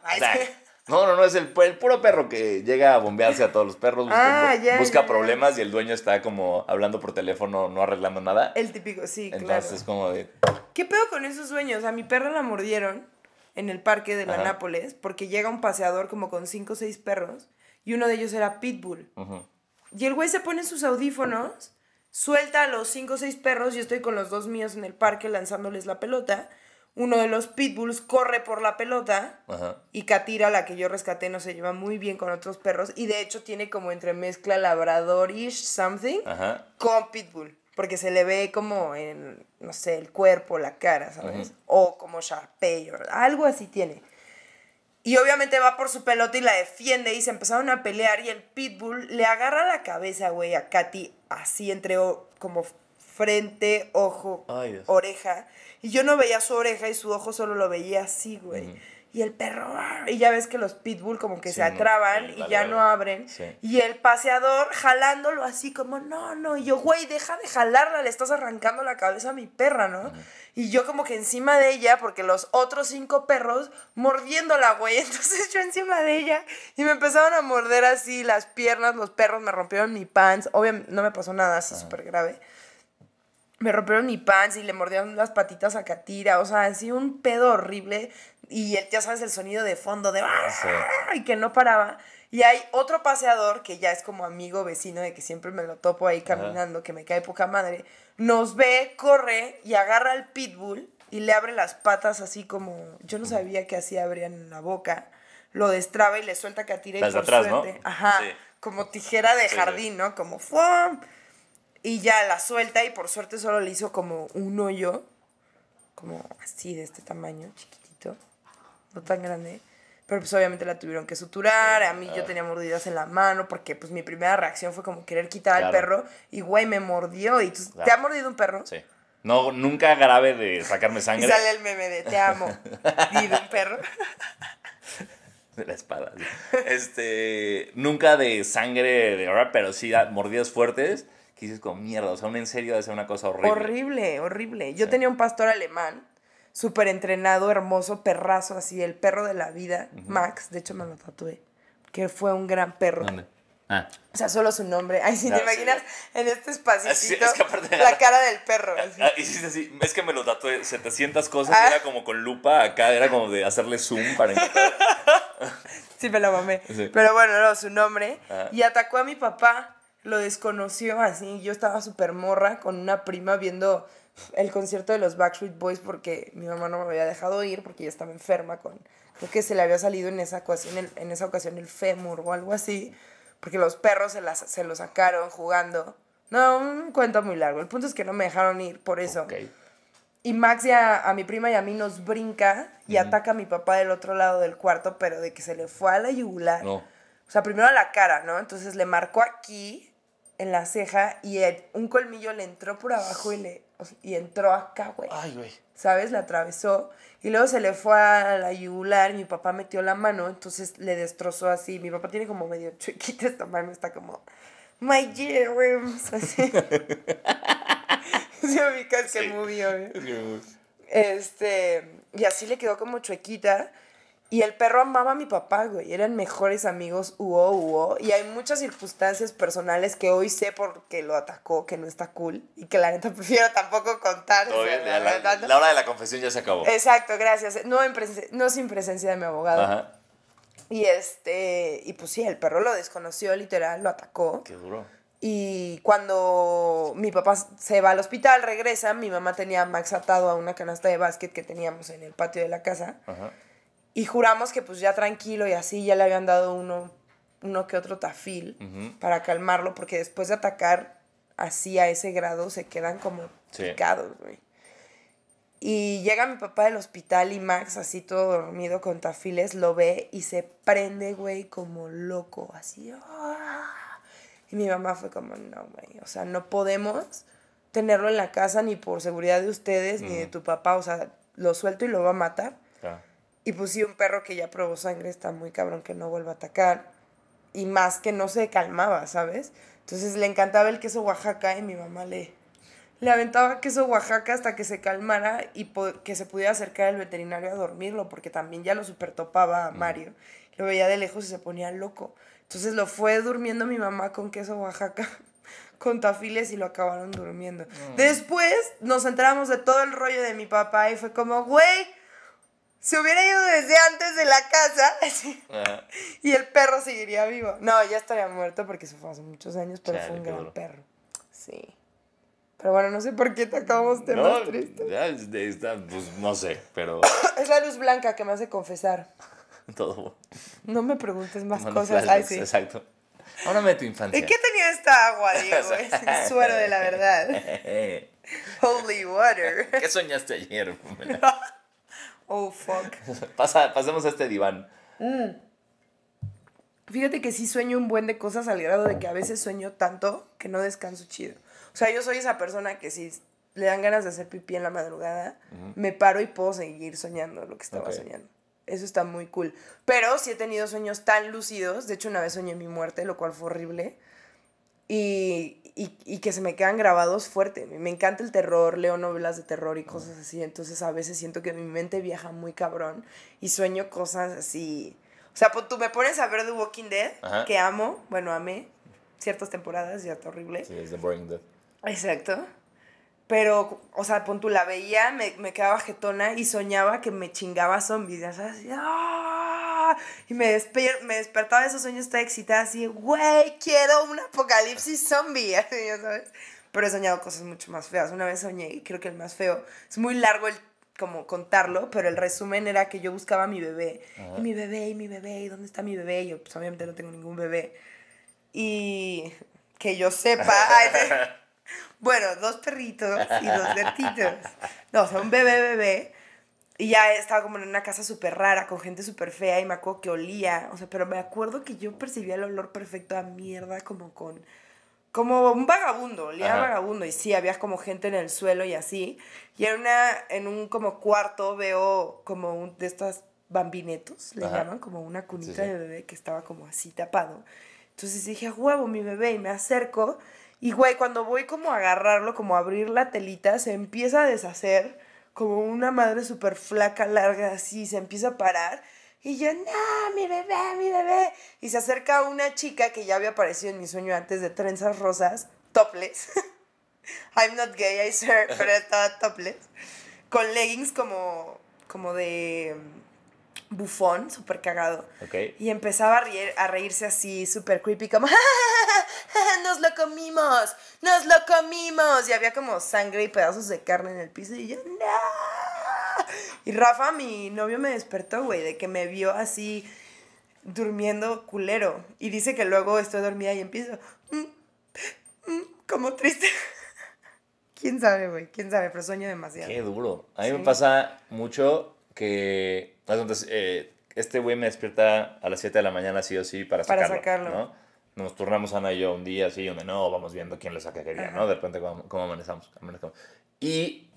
No, no, no, es el, puro perro que llega a bombearse a todos los perros, busca, ah, problemas y el dueño está como hablando por teléfono, no arreglando nada. El típico, sí, Entonces, claro. como ¿Qué pedo con esos dueños? A mi perro la mordieron en el parque de la Nápoles porque llega un paseador como con cinco o seis perros y uno de ellos era Pitbull. Y el güey se pone sus audífonos suelta a los cinco o seis perros, yo estoy con los dos míos en el parque lanzándoles la pelota. Uno de los pitbulls corre por la pelota y Katira, la que yo rescaté, no se lleva muy bien con otros perros y de hecho tiene como entremezcla labradorish something con pitbull, porque se le ve como en, no sé, el cuerpo, la cara, ¿sabes? O como Sharpey, algo así tiene. Y obviamente va por su pelota y la defiende y se empezaron a pelear y el pitbull le agarra la cabeza, güey, a Katy así entre como frente, ojo, oreja. Y yo no veía su oreja y su ojo solo lo veía así, güey y el perro, y ya ves que los pitbull como que se atraban y ya no abren. Y el paseador jalándolo así como, no, no, y yo, güey, deja de jalarla, le estás arrancando la cabeza a mi perra, ¿no? Y yo como que encima de ella, porque los otros cinco perros mordiéndola, güey, entonces yo encima de ella y me empezaron a morder así las piernas, los perros me rompieron mi pants, obviamente no me pasó nada así súper grave me rompieron mi pants y le mordieron las patitas a Katira, o sea, así un pedo horrible y ya sabes el sonido de fondo de sí. Ah", y que no paraba. Y hay otro paseador que ya es como amigo vecino de que siempre me lo topo ahí caminando, que me cae poca madre. Nos ve, corre y agarra el pitbull y le abre las patas así como yo no sabía que así abrían la boca. Lo destraba y le suelta que atire Las atrás, ajá, como tijera de jardín, ¿no? Como ¡fum! Y ya la suelta y por suerte solo le hizo como un hoyo, como así de este tamaño, chiquitito no tan grande. Pero pues obviamente la tuvieron que suturar, a mí yo ah. tenía mordidas en la mano porque pues mi primera reacción fue como querer quitar al perro y güey me mordió y pues, ¿te ha mordido un perro? Sí. No, nunca grave de sacarme Y sangre sale el meme de te amo y de un perro. de la espada. Este, nunca de sangre de verdad, pero sí mordidas fuertes que dices como mierda, o sea, en serio de ser una cosa horrible. Horrible, horrible. Yo tenía un pastor alemán súper entrenado, hermoso, perrazo, así, el perro de la vida, Max, de hecho me lo tatué, que fue un gran perro. Ah. O sea, solo su nombre. Ay, si te ah, imaginas en este espacito la cara del perro. Ah, es que me lo tatué 700 cosas. Era como con lupa acá. Era como de hacerle zoom para sí, me lo mamé. Pero bueno, no, su nombre. Y atacó a mi papá. Lo desconoció así. Yo estaba súper morra con una prima viendo el concierto de los Backstreet Boys porque mi mamá no me había dejado ir porque ella estaba enferma con creo que se le había salido en esa ocasión el, en esa ocasión el fémur o algo así porque los perros se se lo sacaron jugando no un cuento muy largo el punto es que no me dejaron ir por eso y Max ya a mi prima y a mí nos brinca y ataca a mi papá del otro lado del cuarto pero de que se le fue a la yugular o sea primero a la cara no entonces le marcó aquí en la ceja y un colmillo le entró por abajo y le entró acá, güey. Ay, güey. ¿Sabes? La atravesó y luego se le fue a la yugular, mi papá metió la mano, entonces le destrozó así. Mi papá tiene como medio chuequita esta mano, está como my yeah, así. Se que movió, ¿eh? Este, y así le quedó como chuequita. Y el perro amaba a mi papá, güey. Eran mejores amigos, uo, uo. Y hay muchas circunstancias personales que hoy sé porque lo atacó, que no está cool. Y que la neta prefiero tampoco contar. Todo bien, la, hora de la confesión ya se acabó. Exacto, gracias. No, no sin presencia de mi abogado. Y este, y pues sí, el perro lo desconoció, literal, lo atacó. Qué duro. Y cuando mi papá se va al hospital, regresa, mi mamá tenía Max atado a una canasta de básquet que teníamos en el patio de la casa. Ajá. Y juramos que pues ya tranquilo y así ya le habían dado uno, uno que otro tafil para calmarlo, porque después de atacar así a ese grado se quedan como picados, güey. Y llega mi papá del hospital y Max, así todo dormido con tafiles, lo ve y se prende, güey, como loco, así. ¡ah! Y mi mamá fue como, no, güey, o sea, no podemos tenerlo en la casa ni por seguridad de ustedes ni de tu papá, o sea, lo suelto y lo va a matar. Y pues sí, un perro que ya probó sangre está muy cabrón que no vuelva a atacar. Y más que no se calmaba, ¿sabes? Entonces le encantaba el queso Oaxaca y mi mamá le, le aventaba queso Oaxaca hasta que se calmara y que se pudiera acercar al veterinario a dormirlo, porque también ya lo supertopaba a mm. Mario. Lo veía de lejos y se ponía loco. Entonces lo fue durmiendo mi mamá con queso Oaxaca, con tafiles y lo acabaron durmiendo. Mm. Después nos enteramos de todo el rollo de mi papá y fue como, güey, se hubiera ido desde antes de la casa y el perro seguiría vivo. No, ya estaría muerto porque eso fue hace muchos años, pero fue un gran perro. Sí. Pero bueno, no sé por qué te acabamos no, tristes. Ya, este, está, pues no sé, pero. es la luz blanca que me hace confesar. Todo. No me preguntes más cosas. Ay, sí. Exacto. Háblame de tu infancia. ¿Y qué tenía esta agua, Diego? es el suero de la verdad. Holy water. ¿Qué soñaste ayer? Oh, fuck. pasemos a este diván. Mm. Fíjate que sí sueño un buen de cosas al grado de que a veces sueño tanto que no descanso chido. O sea, yo soy esa persona que si le dan ganas de hacer pipí en la madrugada, me paro y puedo seguir soñando lo que estaba soñando. Eso está muy cool. Pero sí he tenido sueños tan lúcidos. De hecho, una vez soñé mi muerte, lo cual fue horrible. Y y, que se me quedan grabados fuerte. Me encanta el terror, leo novelas de terror y cosas así, entonces a veces siento que mi mente viaja muy cabrón y sueño cosas así. O sea, tú me pones a ver The Walking Dead, que amo, bueno, amé ciertas temporadas, ya está horrible. Sí, The Boring Dead. Exacto. Pero, o sea, tú la veía, me, me quedaba jetona y soñaba que me chingaba zombies. así ¡ah! Y me, me despertaba de esos sueños toda excitada, así, güey, quiero un apocalipsis zombie, Pero he soñado cosas mucho más feas. Una vez soñé, creo que el más feo, es muy largo el como contarlo, pero el resumen era que yo buscaba a mi bebé. Y mi bebé, y mi bebé, ¿y dónde está mi bebé? yo, pues obviamente no tengo ningún bebé. Y que yo sepa. bueno, dos perritos y dos gatitos. No, o sea, un bebé, bebé. Y ya estaba como en una casa súper rara, con gente súper fea, y me acuerdo que olía. O sea, pero me acuerdo que yo percibía el olor perfecto a mierda, como con. Como un vagabundo, olía a vagabundo. Y sí, había como gente en el suelo y así. Y en, una, en un como cuarto veo como un de estos bambinetos, le llaman, como una cunita de bebé que estaba como así tapado. Entonces dije, a huevo, mi bebé, y me acerco. Y güey, cuando voy como a agarrarlo, como a abrir la telita, se empieza a deshacer como una madre súper flaca, larga, así, se empieza a parar. Y yo, no, mi bebé, mi bebé. Y se acerca una chica que ya había aparecido en mi sueño antes de trenzas rosas, topless. I'm not gay, I swear, pero estaba topless. Con leggings como, como de bufón, súper cagado. Y empezaba a, a reírse así, súper creepy, como, nos lo comimos, nos lo comimos. Y había como sangre y pedazos de carne en el piso y yo, no. Y Rafa, mi novio, me despertó, güey, de que me vio así durmiendo culero. Y dice que luego estoy dormida y empiezo, mm, mm, como triste. ¿Quién sabe, güey? ¿Quién sabe? Pero sueño demasiado. Qué duro. A mí me pasa mucho que entonces, eh, este güey me despierta a las 7 de la mañana, sí o sí, para, sacarlo. ¿no? Nos turnamos Ana y yo un día, así, donde no, vamos viendo quién lo saca qué ¿no? De repente, ¿cómo, cómo amanezamos? Y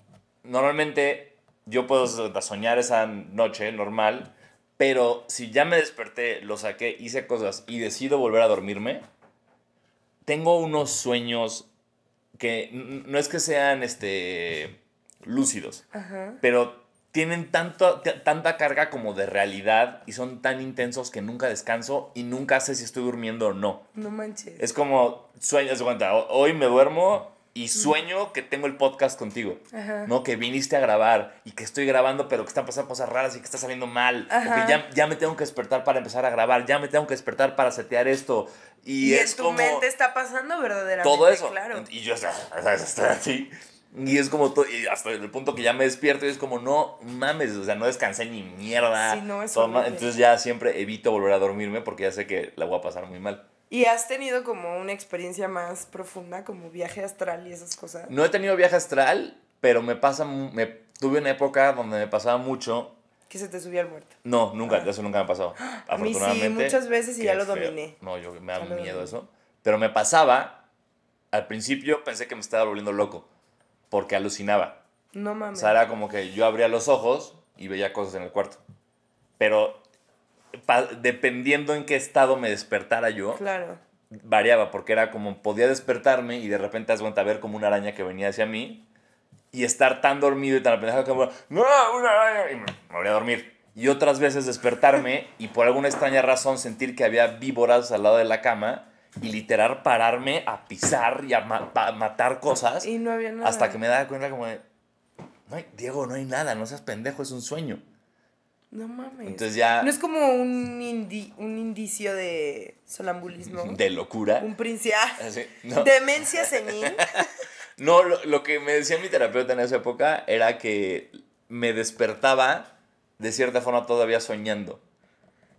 normalmente yo puedo soñar esa noche normal, pero si ya me desperté, lo saqué, hice cosas y decido volver a dormirme, tengo unos sueños que no es que sean este lúcidos, pero tienen tanto, tanta carga como de realidad y son tan intensos que nunca descanso y nunca sé si estoy durmiendo o no. No manches. Es como, sueños de cuenta, hoy me duermo y sueño que tengo el podcast contigo, ¿no? Que viniste a grabar y que estoy grabando, pero que están pasando cosas raras y que está saliendo mal, Porque ya, ya, me tengo que despertar para empezar a grabar, ya me tengo que despertar para setear esto. Y, y es en tu como mente está pasando verdaderamente. Todo eso. Claro. Y yo o estoy así. Y es como, todo, y hasta el punto que ya me despierto y es como, no mames, o sea, no descansé ni mierda. entonces ya siempre evito volver a dormirme porque ya sé que la voy a pasar muy mal. ¿Y has tenido como una experiencia más profunda, como viaje astral y esas cosas? No he tenido viaje astral, pero me pasa, me tuve una época donde me pasaba mucho. Que se te subía el muerto. No, nunca, ah. eso nunca me ha pasado. Afortunadamente. sí, muchas veces y ya lo dominé. No, yo me da miedo eso. Pero me pasaba, al principio pensé que me estaba volviendo loco porque alucinaba. No mames. O sea, era como que yo abría los ojos y veía cosas en el cuarto. Pero dependiendo en qué estado me despertara yo, variaba, porque era como podía despertarme y de repente vuelto a ver como una araña que venía hacia mí y estar tan dormido y tan apendejado como, no, una araña, me voy a dormir. Y otras veces despertarme y por alguna extraña razón sentir que había víboras al lado de la cama y literal pararme a pisar y a, matar cosas. Y no había nada. Hasta que me daba cuenta como de, Diego, no hay nada, no seas pendejo, es un sueño. No mames. Entonces ya... No es como un, un indicio de solambulismo. De locura. Un principio. Ah, no. Demencia senil. no, lo que me decía mi terapeuta en esa época era que me despertaba de cierta forma todavía soñando.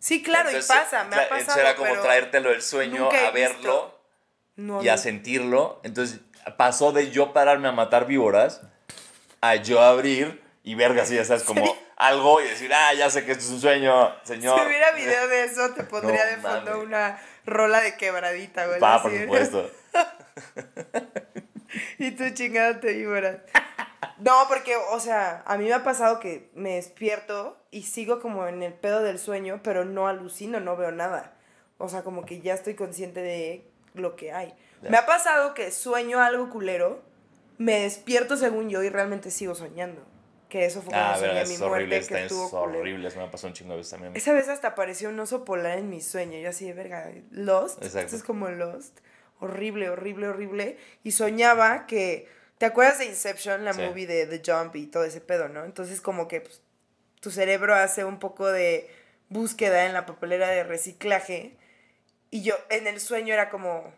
Sí, claro, y pasa, me ha pasado. Era como traértelo el sueño a verlo no, y a sentirlo. Entonces pasó de yo pararme a matar víboras a yo abrir y verga, así ya sabes, como algo y decir, ah, ya sé que esto es un sueño, señor. Si hubiera video de eso, te pondría de fondo una rola de quebradita, güey. Va, por supuesto. y tú chingada te ibas No, porque, o sea, a mí me ha pasado que me despierto y sigo como en el pedo del sueño, pero no alucino, no veo nada. O sea, como que ya estoy consciente de lo que hay. Me ha pasado que sueño algo culero, me despierto según yo y realmente sigo soñando. Que eso fue ah, verdad, mi horrible, muerte, que estuvo es horrible, eso me pasado un chingo de veces también. Esa vez hasta apareció un oso polar en mi sueño, yo así de verga, Lost, Exacto. esto es como Lost horrible, horrible, horrible. Y soñaba que. ¿Te acuerdas de Inception, la movie de The Jump y todo ese pedo, no? Entonces, como que pues, tu cerebro hace un poco de búsqueda en la papelera de reciclaje. Y yo en el sueño era como.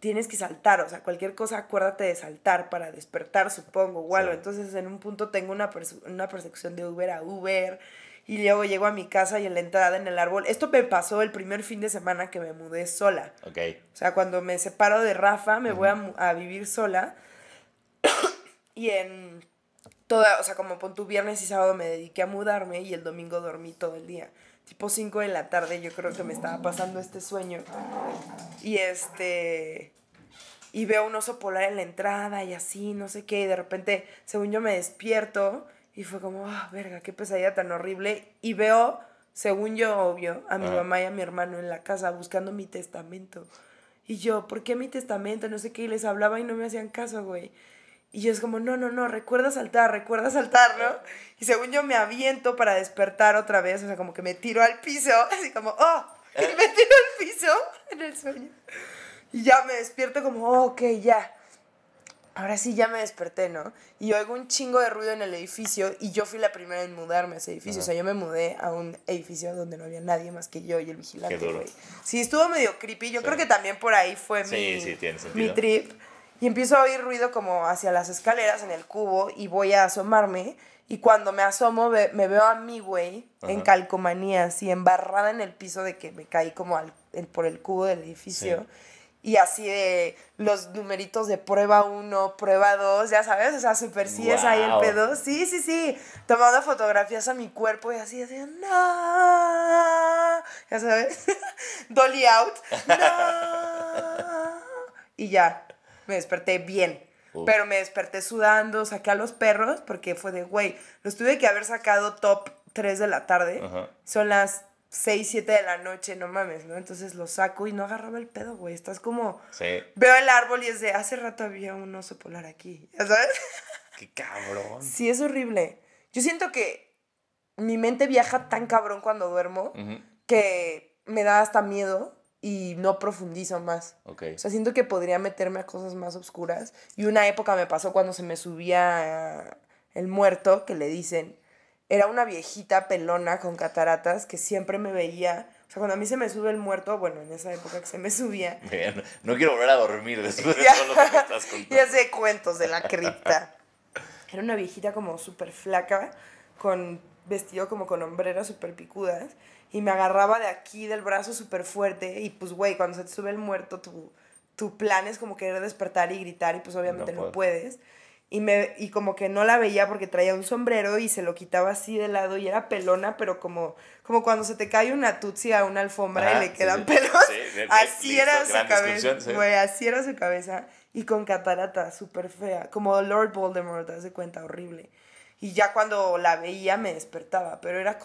Tienes que saltar, o sea, cualquier cosa acuérdate de saltar para despertar, supongo, o Entonces, en un punto tengo una, una percepción de Uber a Uber y luego llego a mi casa y en la entrada en el árbol. Esto me pasó el primer fin de semana que me mudé sola. Ok. O sea, cuando me separo de Rafa, me voy a, vivir sola. y en toda, o sea, como pon tu viernes y sábado me dediqué a mudarme y el domingo dormí todo el día. Tipo 5 de la tarde, yo creo que me estaba pasando este sueño. Y este y veo un oso polar en la entrada y así, no sé qué, y de repente, según yo me despierto y fue como, oh, verga, qué pesadilla tan horrible. Y veo, según yo, obvio, a mi mamá y a mi hermano en la casa buscando mi testamento. Y yo, ¿por qué mi testamento? No sé qué. Y les hablaba y no me hacían caso, güey. Y yo es como, no, no, no, recuerda saltar, recuerda saltar, ¿no? Y según yo me aviento para despertar otra vez, o sea, como que me tiro al piso, así como, oh, eh. me tiro al piso en el sueño. Y ya me despierto como, oh, ok, ya ahora sí ya me desperté, ¿no? Y oigo un chingo de ruido en el edificio y yo fui la primera en mudarme a ese edificio. O sea, yo me mudé a un edificio donde no había nadie más que yo y el vigilante, Sí, estuvo medio creepy. Yo creo que también por ahí fue mi, trip. Y empiezo a oír ruido como hacia las escaleras en el cubo y voy a asomarme. Y cuando me asomo, me veo a mi güey en calcomanía, así embarrada en el piso de que me caí como por el cubo del edificio y así de los numeritos de prueba 1, prueba 2, ya sabes, o sea, super sí es ahí el pedo. Sí, sí, sí, tomando fotografías a mi cuerpo y así, decía, no, ya sabes, dolly out, no. Y ya, me desperté bien. Pero me desperté sudando, saqué a los perros porque fue de, güey, los tuve que haber sacado top 3 de la tarde. Son las 6, 7 de la noche, no mames, ¿no? Entonces lo saco y no agarraba el pedo, güey. Estás como. Sí. Veo el árbol y es de hace rato había un oso polar aquí, ¿ya sabes? Qué cabrón. Sí, es horrible. Yo siento que mi mente viaja tan cabrón cuando duermo que me da hasta miedo y no profundizo más. Ok. O sea, siento que podría meterme a cosas más oscuras. Y una época me pasó cuando se me subía el muerto, que le dicen era una viejita pelona con cataratas que siempre me veía. O sea, cuando a mí se me sube el muerto, bueno, en esa época que se me subía. no quiero volver a dormir después de todo estás Ya sé cuentos de la cripta. Era una viejita como súper flaca, con vestido como con hombreras súper picudas. Y me agarraba de aquí, del brazo súper fuerte. Y pues, güey, cuando se te sube el muerto, tu, tu plan es como querer despertar y gritar. Y pues obviamente no, puedes y, como que no la veía porque traía un sombrero y se lo quitaba así de lado y era pelona, pero como, como cuando se te cae una tutsi a una alfombra y le quedan pelos. así era su cabeza. así era su cabeza. Y con catarata, súper fea. Como Lord Voldemort, te das cuenta, horrible. Y ya cuando la veía me despertaba, pero era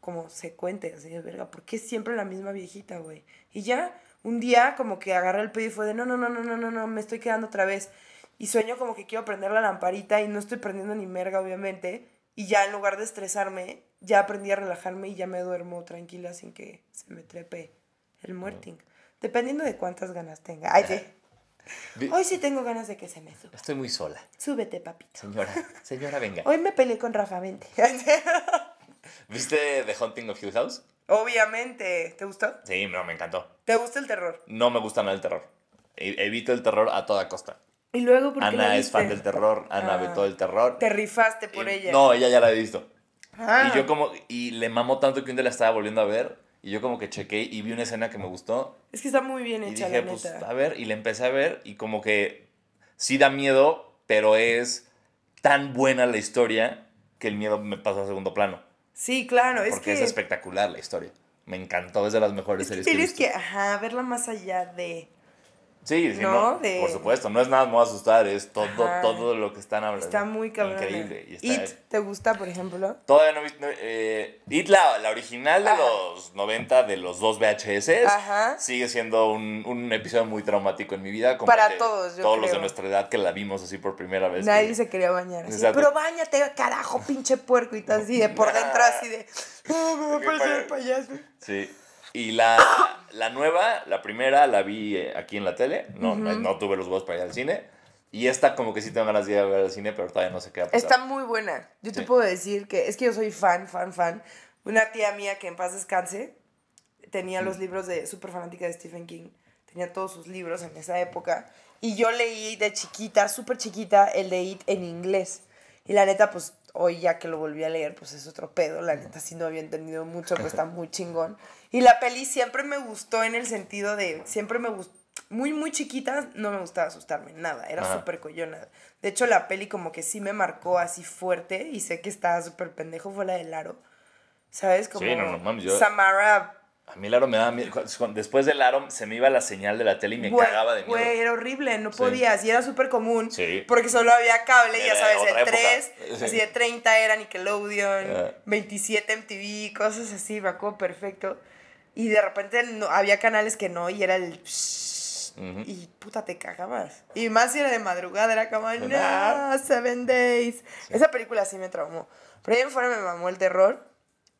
como secuente, así de verga, ¿por qué siempre la misma viejita, güey? Y ya un día como que agarré el pedo y fue de, no, no, no, no, no, no, me estoy quedando otra vez y sueño como que quiero prender la lamparita y no estoy prendiendo ni merga, obviamente. Y ya en lugar de estresarme, ya aprendí a relajarme y ya me duermo tranquila sin que se me trepe el muerting. Dependiendo de cuántas ganas tenga. Ay, sí. Hoy sí tengo ganas de que se me suba. Estoy muy sola. Súbete, papito. Señora, señora, venga. Hoy me peleé con Rafa, vente. ¿Viste The hunting of Hill House? Obviamente. ¿Te gustó? Sí, no, me encantó. ¿Te gusta el terror? No me gusta nada el terror. E-, evito el terror a toda costa. Y luego, ¿por Ana es fan del terror, Ana ve ah. todo el terror. Te rifaste por ella. No, ella ya la he visto. Ah. Y yo como, y le mamó tanto que un día la estaba volviendo a ver. Y yo como que chequé y vi una escena que me gustó. Es que está muy bien hecha. Y la pues, a ver, y le empecé a ver y como que sí da miedo, pero es tan buena la historia que el miedo me pasó a segundo plano. Sí, claro. Porque es, que... es espectacular la historia. Me encantó, es de las mejores series. Tienes que, ajá, verla más allá de... Sí, sí ¿no? Por supuesto, no es nada más asustar, es todo, todo lo que están hablando. Está muy cabrón. Increíble. Y It, ¿Te gusta, por ejemplo? Todavía no eh, It, la, original de los 90, de los dos VHS, sigue siendo un, episodio muy traumático en mi vida. Para todos, yo Todos los de nuestra edad que la vimos así por primera vez. Nadie se quería bañar. Pero bañate, carajo, pinche puerco. Y así de por dentro, así de. Ah, me el payaso. Sí. Y la la nueva, la primera, la vi eh, aquí en la tele. No, no, tuve los huevos para ir al cine. Y esta como que sí tengo ganas de ir al cine, pero todavía no sé qué Está muy buena. Yo te puedo decir que es que yo soy fan, fan, fan. Una tía mía que en paz descanse tenía los libros de súper fanática de Stephen King. Tenía todos sus libros en esa época. Y yo leí de chiquita, súper chiquita, el de It en inglés. Y la neta, pues hoy ya que lo volví a leer, pues es otro pedo. La neta, si no había entendido mucho, pues está muy chingón. Y la peli siempre me gustó en el sentido de, siempre me gustó, muy, muy chiquita, no me gustaba asustarme, nada, era súper coyona. De hecho, la peli como que sí me marcó así fuerte y sé que estaba súper pendejo, fue la del Laro. ¿Sabes? Como sí, no, no, yo... Samara a mí Laro me daba miedo. Después del Laro se me iba la señal de la tele y me cagaba de miedo. Güey, era horrible, no podías. Y era súper común. Sí. Porque solo había cable, ya sabes, de 3, así de 30 era Nickelodeon, 27 ah. MTV, cosas así, me perfecto. Y de repente no, había canales que no y era el... Y puta, te cagabas. Y más si era de madrugada, era como, no, Seven Days. Esa película sí me traumó. Pero ahí en fuera me mamó el terror.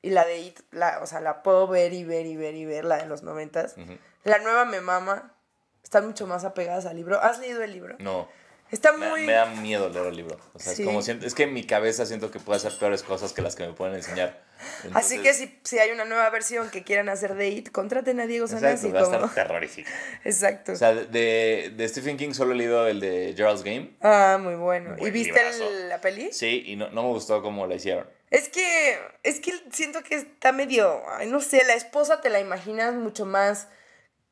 Y la de la, o sea, la puedo ver y ver y ver y ver, la de los noventas. La nueva me mama. Están mucho más apegadas al libro. ¿Has leído el libro? No. Está muy... Me, da miedo leer el libro. es como es que en mi cabeza siento que puede hacer peores cosas que las que me pueden enseñar. Así que si, si, hay una nueva versión que quieran hacer de It, contraten a Diego Sanasi. Exacto, va a estar terrorífico. Exacto. O sea, de, Stephen King solo he leído el de Gerald's Game. Ah, muy bueno. ¿Y viste la peli? Sí, y no, no me gustó cómo la hicieron. Es que, es que siento que está medio, no sé, la esposa te la imaginas mucho más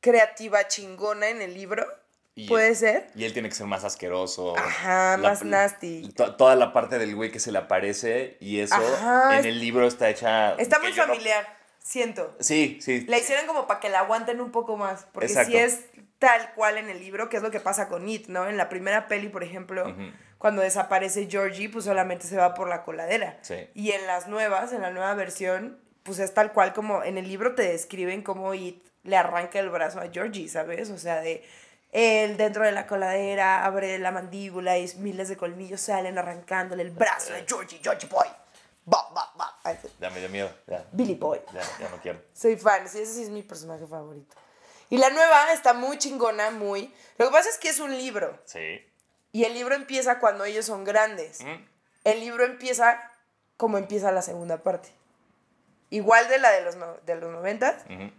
creativa, chingona en el libro. Puede ser. Y él tiene que ser más asqueroso. Ajá, más nasty. toda la parte del güey que se le aparece y eso en el libro está hecha. Está muy familiar, siento. Sí, sí. La hicieron como para que la aguanten un poco más. Porque si es tal cual en el libro, qué es lo que pasa con It, ¿no? En la primera peli, por ejemplo, cuando desaparece Georgie, pues solamente se va por la coladera. Sí. Y en las nuevas, en la nueva versión, pues es tal cual como en el libro te describen cómo It le arranca el brazo a Georgie, ¿sabes? O sea, de el dentro de la coladera, abre la mandíbula y miles de colmillos salen arrancándole el brazo de Georgie, Georgie Boy. Ya me dio miedo. Billy Boy. Ya, no quiero. Soy fan, sí, ese sí es mi personaje favorito. Y la nueva está muy chingona, muy. Lo que pasa es que es un libro. Sí. Y el libro empieza cuando ellos son grandes. Mm. El libro empieza como empieza la segunda parte. Igual de la de los, de los 90,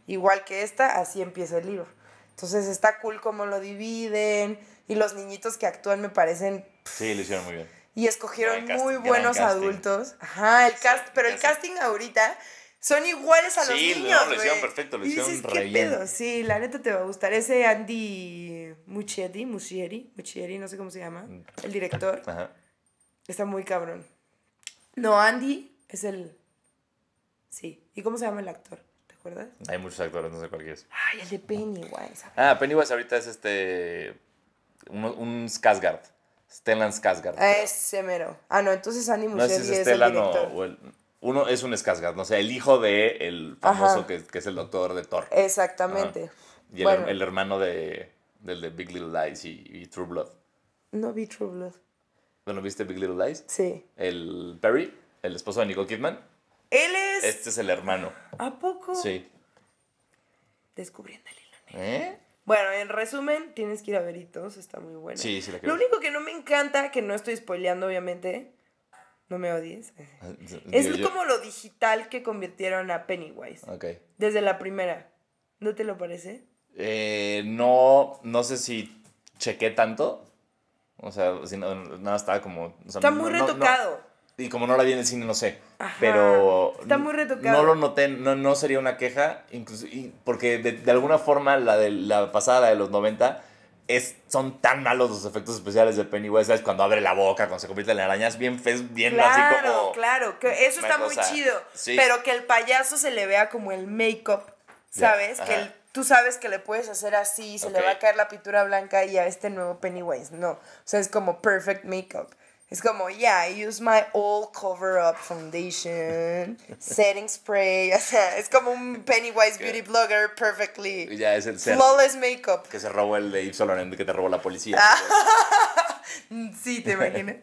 igual que esta, así empieza el libro. Entonces está cool cómo lo dividen y los niñitos que actúan me parecen... sí, lo hicieron muy bien. Y escogieron muy buenos adultos. Ajá, cast, pero el casting ahorita son iguales a los niños. Sí, hicieron perfecto, lo hicieron dices, ¿qué Sí, la neta te va a gustar. Ese Andy muchetti Muchieri, Muchieri, no sé cómo se llama, el director. Ajá. Está muy cabrón. No, Andy es el... Sí. ¿Y cómo se llama el actor? Hay muchos actores, no sé cuál es. Ay, el de Pennywise. Ah, Pennywise ahorita es este. Un, un Skarsgård. Stellan Skarsgård. Ese mero. Ah, no, entonces ánimo Muschietti es, Stellan el director. O, el, uno es un Skarsgård, no o sea, el hijo de el famoso que, que, es el doctor de Thor. Exactamente. Y el, bueno. el, hermano de, del de Big Little Lies y, True Blood. No vi True Blood. bueno, viste Big Little Lies? Sí. El Perry, el esposo de Nicole Kidman. Él es. Este es el hermano. ¿A poco? Sí. Descubriendo el hilo ¿Eh? Bueno, en resumen, tienes que ir a Veritos, está muy bueno. Sí, sí, la Lo único que no me encanta, que no estoy spoileando, obviamente, no me odies, ah, eh, es como lo digital que convirtieron a Pennywise. Ok. Desde la primera. ¿No te lo parece? Eh, no, no sé si chequé tanto. O sea, no, nada, estaba como. Está muy retocado. Y como no la vi en el cine, no sé. pero. Está muy No lo noté, no, sería una queja, incluso, porque de, alguna forma la de la pasada, de los 90, es, son tan malos los efectos especiales de Pennywise, ¿sabes? Cuando abre la boca, cuando se convierte en araña, es bien, es bien claro, así Claro, que eso está muy chido. Pero que el payaso se le vea como el make-up, ¿sabes? que tú sabes que le puedes hacer así, se le va a caer la pintura blanca y a este nuevo Pennywise, no. O sea, es como perfect make-up. Es como, yeah, I use my all cover up foundation, setting spray. O sea, es como un Pennywise beauty blogger perfectly. Ya es el flawless makeup. que se robó el de Yves Saint Laurent que te robó la policía. Mm, sí, te imaginas.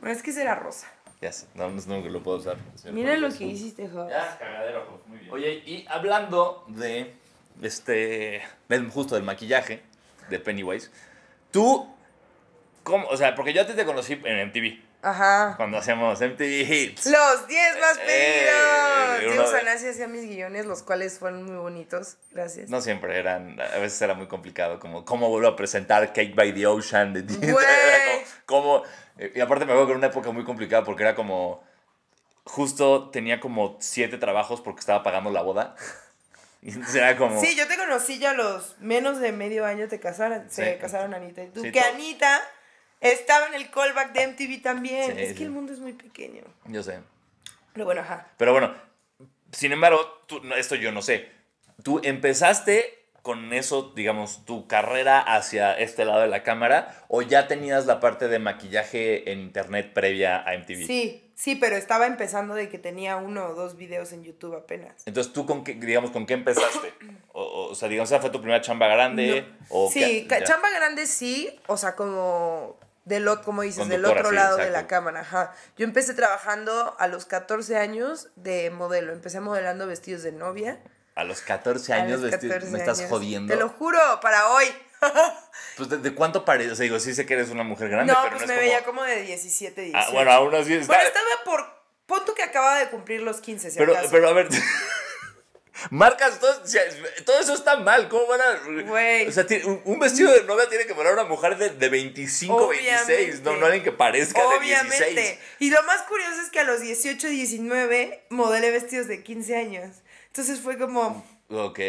Bueno, es que será rosa. Ya sé, no, pues, no, no lo puedo usar. Mira lo que hiciste, Jorge. Ya, cagadero, pues, muy bien. Oye, y hablando de este, justo del maquillaje de Pennywise, tú ¿Cómo? O sea, porque yo ti te conocí en MTV. Ajá. Cuando hacíamos MTV Hits. Los 10 más eh, pedidos. Diego así hacía mis guiones, los cuales fueron muy bonitos. Gracias. No siempre eran, a veces era muy complicado, como cómo vuelvo a presentar Cake by the Ocean de como, eh, Y aparte me acuerdo que era una época muy complicada porque era como, justo tenía como 7 trabajos porque estaba pagando la boda. Y entonces era como... Sí, yo te conocí ya los menos de medio año te casaron, se casaron Anita y tú. que Anita estaba en el callback de MTV también. es que el mundo es muy pequeño. Yo sé. Pero bueno, ajá. Pero bueno, sin embargo, tú, esto yo no sé. Tú empezaste con eso, digamos, tu carrera hacia este lado de la cámara o ya tenías la parte de maquillaje en internet previa a MTV? Sí, sí, pero estaba empezando de que tenía uno o dos videos en YouTube apenas. Entonces, ¿tú con qué, digamos, con qué empezaste? o, o, sea, digamos, fue tu primera chamba grande? sí, chamba grande sí, o sea, como del otro, como dices, del otro lado de la cámara. Ajá. Yo empecé trabajando a los 14 años de modelo. Empecé modelando vestidos de novia. A los 14 años vestidos. Me estás jodiendo. Te lo juro, para hoy. pues de, cuánto pareces, o sea, digo, sí sé que eres una mujer grande, no, pues no me veía como de 17, 18. Ah, bueno, aún así está... pero estaba por punto que acababa de cumplir los 15, si pero, pero a ver Marcas, todo, todo eso está mal. ¿Cómo van a.? O sea, un vestido de novia tiene que a una mujer de, 25, 26. No, no alguien que parezca de 16. Y lo más curioso es que a los 18, 19 modelé vestidos de 15 años. Entonces fue como. Ok.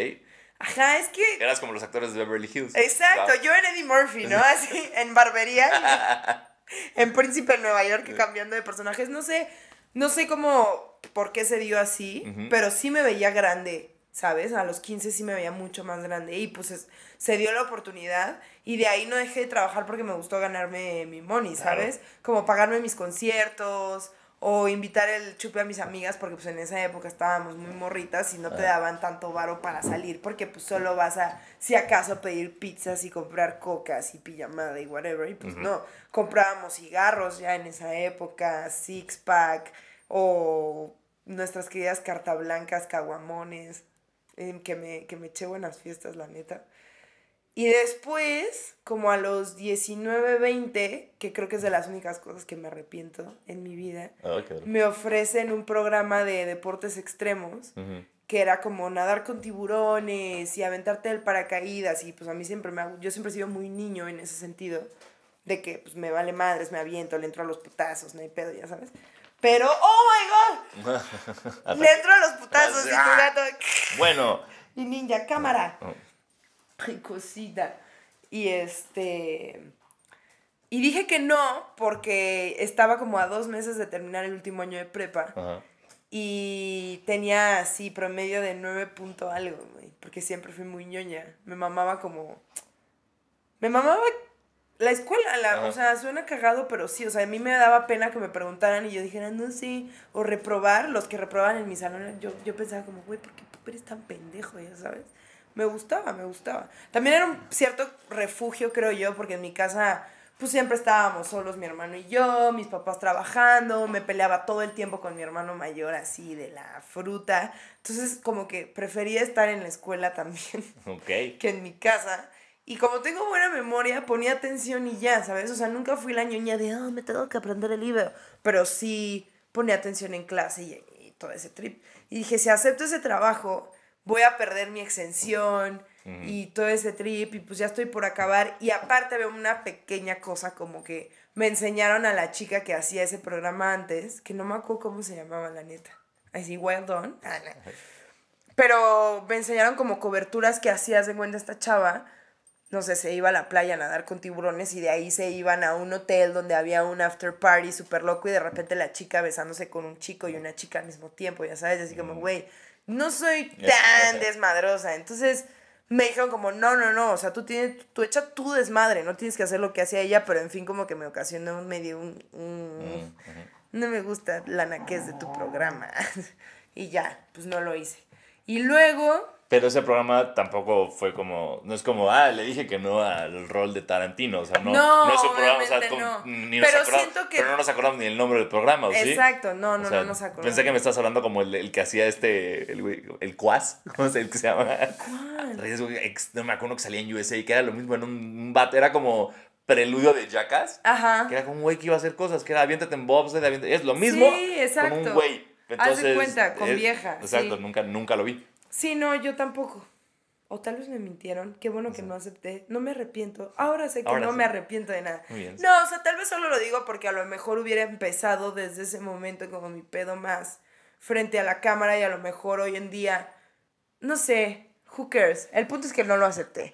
Ajá, es que. Eras como los actores de Beverly Hills. Exacto, yo en Eddie Murphy, ¿no? Así, en barbería. en Príncipe de Nueva York, cambiando de personajes. No sé. No sé cómo, por qué se dio así, pero sí me veía grande, ¿sabes? A los 15 sí me veía mucho más grande y pues se dio la oportunidad y de ahí no dejé de trabajar porque me gustó ganarme mi money, ¿sabes? Como pagarme mis conciertos, o invitar el chupe a mis amigas porque pues en esa época estábamos muy morritas y no te ah. daban tanto varo para salir porque pues solo vas a si acaso pedir pizzas y comprar cocas y pijamada y whatever y pues no comprábamos cigarros ya en esa época six pack o nuestras queridas cartablancas caguamones em, que me que me eché buenas fiestas la neta y después, como a los 19, 20, que creo que es de las únicas cosas que me arrepiento en mi vida, ah, me ofrecen un programa de deportes extremos, que era como nadar con tiburones y aventarte el paracaídas. Y pues a mí siempre me... Yo siempre he sido muy niño en ese sentido, de que pues me vale madres, me aviento, le entro a los putazos, no hay pedo, ya sabes. Pero, ¡oh, my God! le entro a los putazos y tu gato... bueno. Y ninja, cámara. Oh. Y este... Y dije que no porque estaba como a dos meses de terminar el último año de prepa. Y tenía así promedio de 9 punto algo, Porque siempre fui muy ñoña. Me mamaba como... Me mamaba la escuela. La, o sea, suena cagado, pero sí. O sea, a mí me daba pena que me preguntaran y yo dijera, no, sí. O reprobar. Los que reprobaban en mi salón, yo, yo pensaba como, güey, ¿por qué eres tan pendejo? Ya sabes me gustaba, me gustaba. También era un cierto refugio, creo yo, porque en mi casa pues siempre estábamos solos mi hermano y yo, mis papás trabajando, me peleaba todo el tiempo con mi hermano mayor así de la fruta. Entonces como que prefería estar en la escuela también okay. que en mi casa. Y como tengo buena memoria, ponía atención y ya, ¿sabes? O sea, nunca fui la ñoña de, oh, me tengo que aprender el libro. Pero sí ponía atención en clase y todo ese trip. Y dije, si acepto ese trabajo, voy a perder mi exención y todo ese trip y pues ya estoy por acabar. Y aparte veo una pequeña cosa como que me enseñaron a la chica que hacía ese programa antes, que no me acuerdo cómo se llamaba la neta. Así, well done. Ah, Pero me enseñaron como coberturas que hacías de cuenta esta chava. No sé, se iba a la playa a nadar con tiburones y de ahí se iban a un hotel donde había un after party súper loco y de repente la chica besándose con un chico y una chica al mismo tiempo, ya sabes, así como, mm. güey, no soy tan desmadrosa. Entonces me dijeron como, no, no, no, o sea, tú, tienes, tú echa tu desmadre, no tienes que hacer lo que hacía ella, pero en fin, como que me ocasionó medio un... un mm, No me gusta la naquez de tu programa. y ya, pues no lo hice. Y luego pero ese programa tampoco fue como, no es como, ah, le dije que no al rol de Tarantino, o sea, no, no, es un programa, o sea, ni nos pero, pero no nos acordamos ni el nombre del programa, ¿o Exacto, no, no, no nos acordamos. Pensé que me estás hablando como el, el que hacía este, el, el Quas, ¿cómo se llama? No me acuerdo que salía en USA, y que era lo mismo en un, un era como preludio de Jackass, Ajá. que era como un güey que iba a hacer cosas, que era aviéntate en bobs, es lo mismo, sí, exacto. como un güey. Haz de cuenta, con vieja. Exacto, nunca, nunca lo vi. Sí, no, yo tampoco. O tal vez me mintieron. Qué bueno que no acepté. No me arrepiento. Ahora sé que no me arrepiento de nada. No, o sea, tal vez solo lo digo porque a lo mejor hubiera empezado desde ese momento como mi pedo más frente a la cámara y a lo mejor hoy en día, no sé, who cares. El punto es que no lo acepté.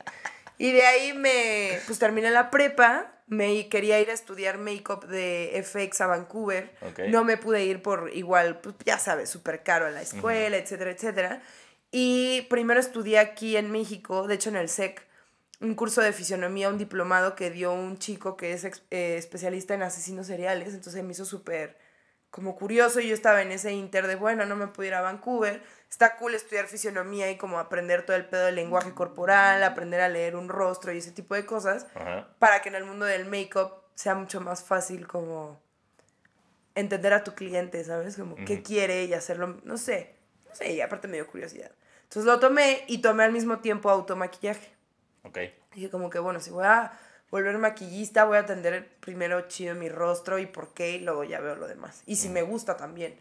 Y de ahí me, pues terminé la prepa, me quería ir a estudiar make-up de FX a Vancouver. No me pude ir por igual, pues ya sabes, súper caro a la escuela, etcétera, etcétera. Y primero estudié aquí en México, de hecho en el SEC, un curso de fisionomía, un diplomado que dio un chico que es eh, especialista en asesinos seriales, entonces me hizo súper como curioso, yo estaba en ese inter de, bueno, no me puedo ir a Vancouver, está cool estudiar fisionomía y como aprender todo el pedo del lenguaje corporal, aprender a leer un rostro y ese tipo de cosas, para que en el mundo del make-up sea mucho más fácil como entender a tu cliente, ¿sabes? Como qué quiere y hacerlo, no sé. No sé, y aparte me dio curiosidad. Entonces lo tomé y tomé al mismo tiempo automaquillaje. Ok. Dije como que, bueno, si voy a volver maquillista, voy a atender primero chido mi rostro y por qué, y luego ya veo lo demás. Y si me gusta también.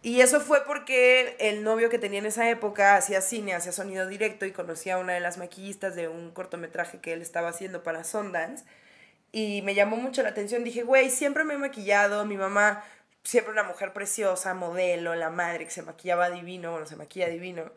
Y eso fue porque el novio que tenía en esa época hacía cine, hacía sonido directo y conocía a una de las maquillistas de un cortometraje que él estaba haciendo para Sundance. Y me llamó mucho la atención. Dije, güey, siempre me he maquillado. Mi mamá siempre una mujer preciosa, modelo, la madre que se maquillaba divino, bueno, se maquilla divino.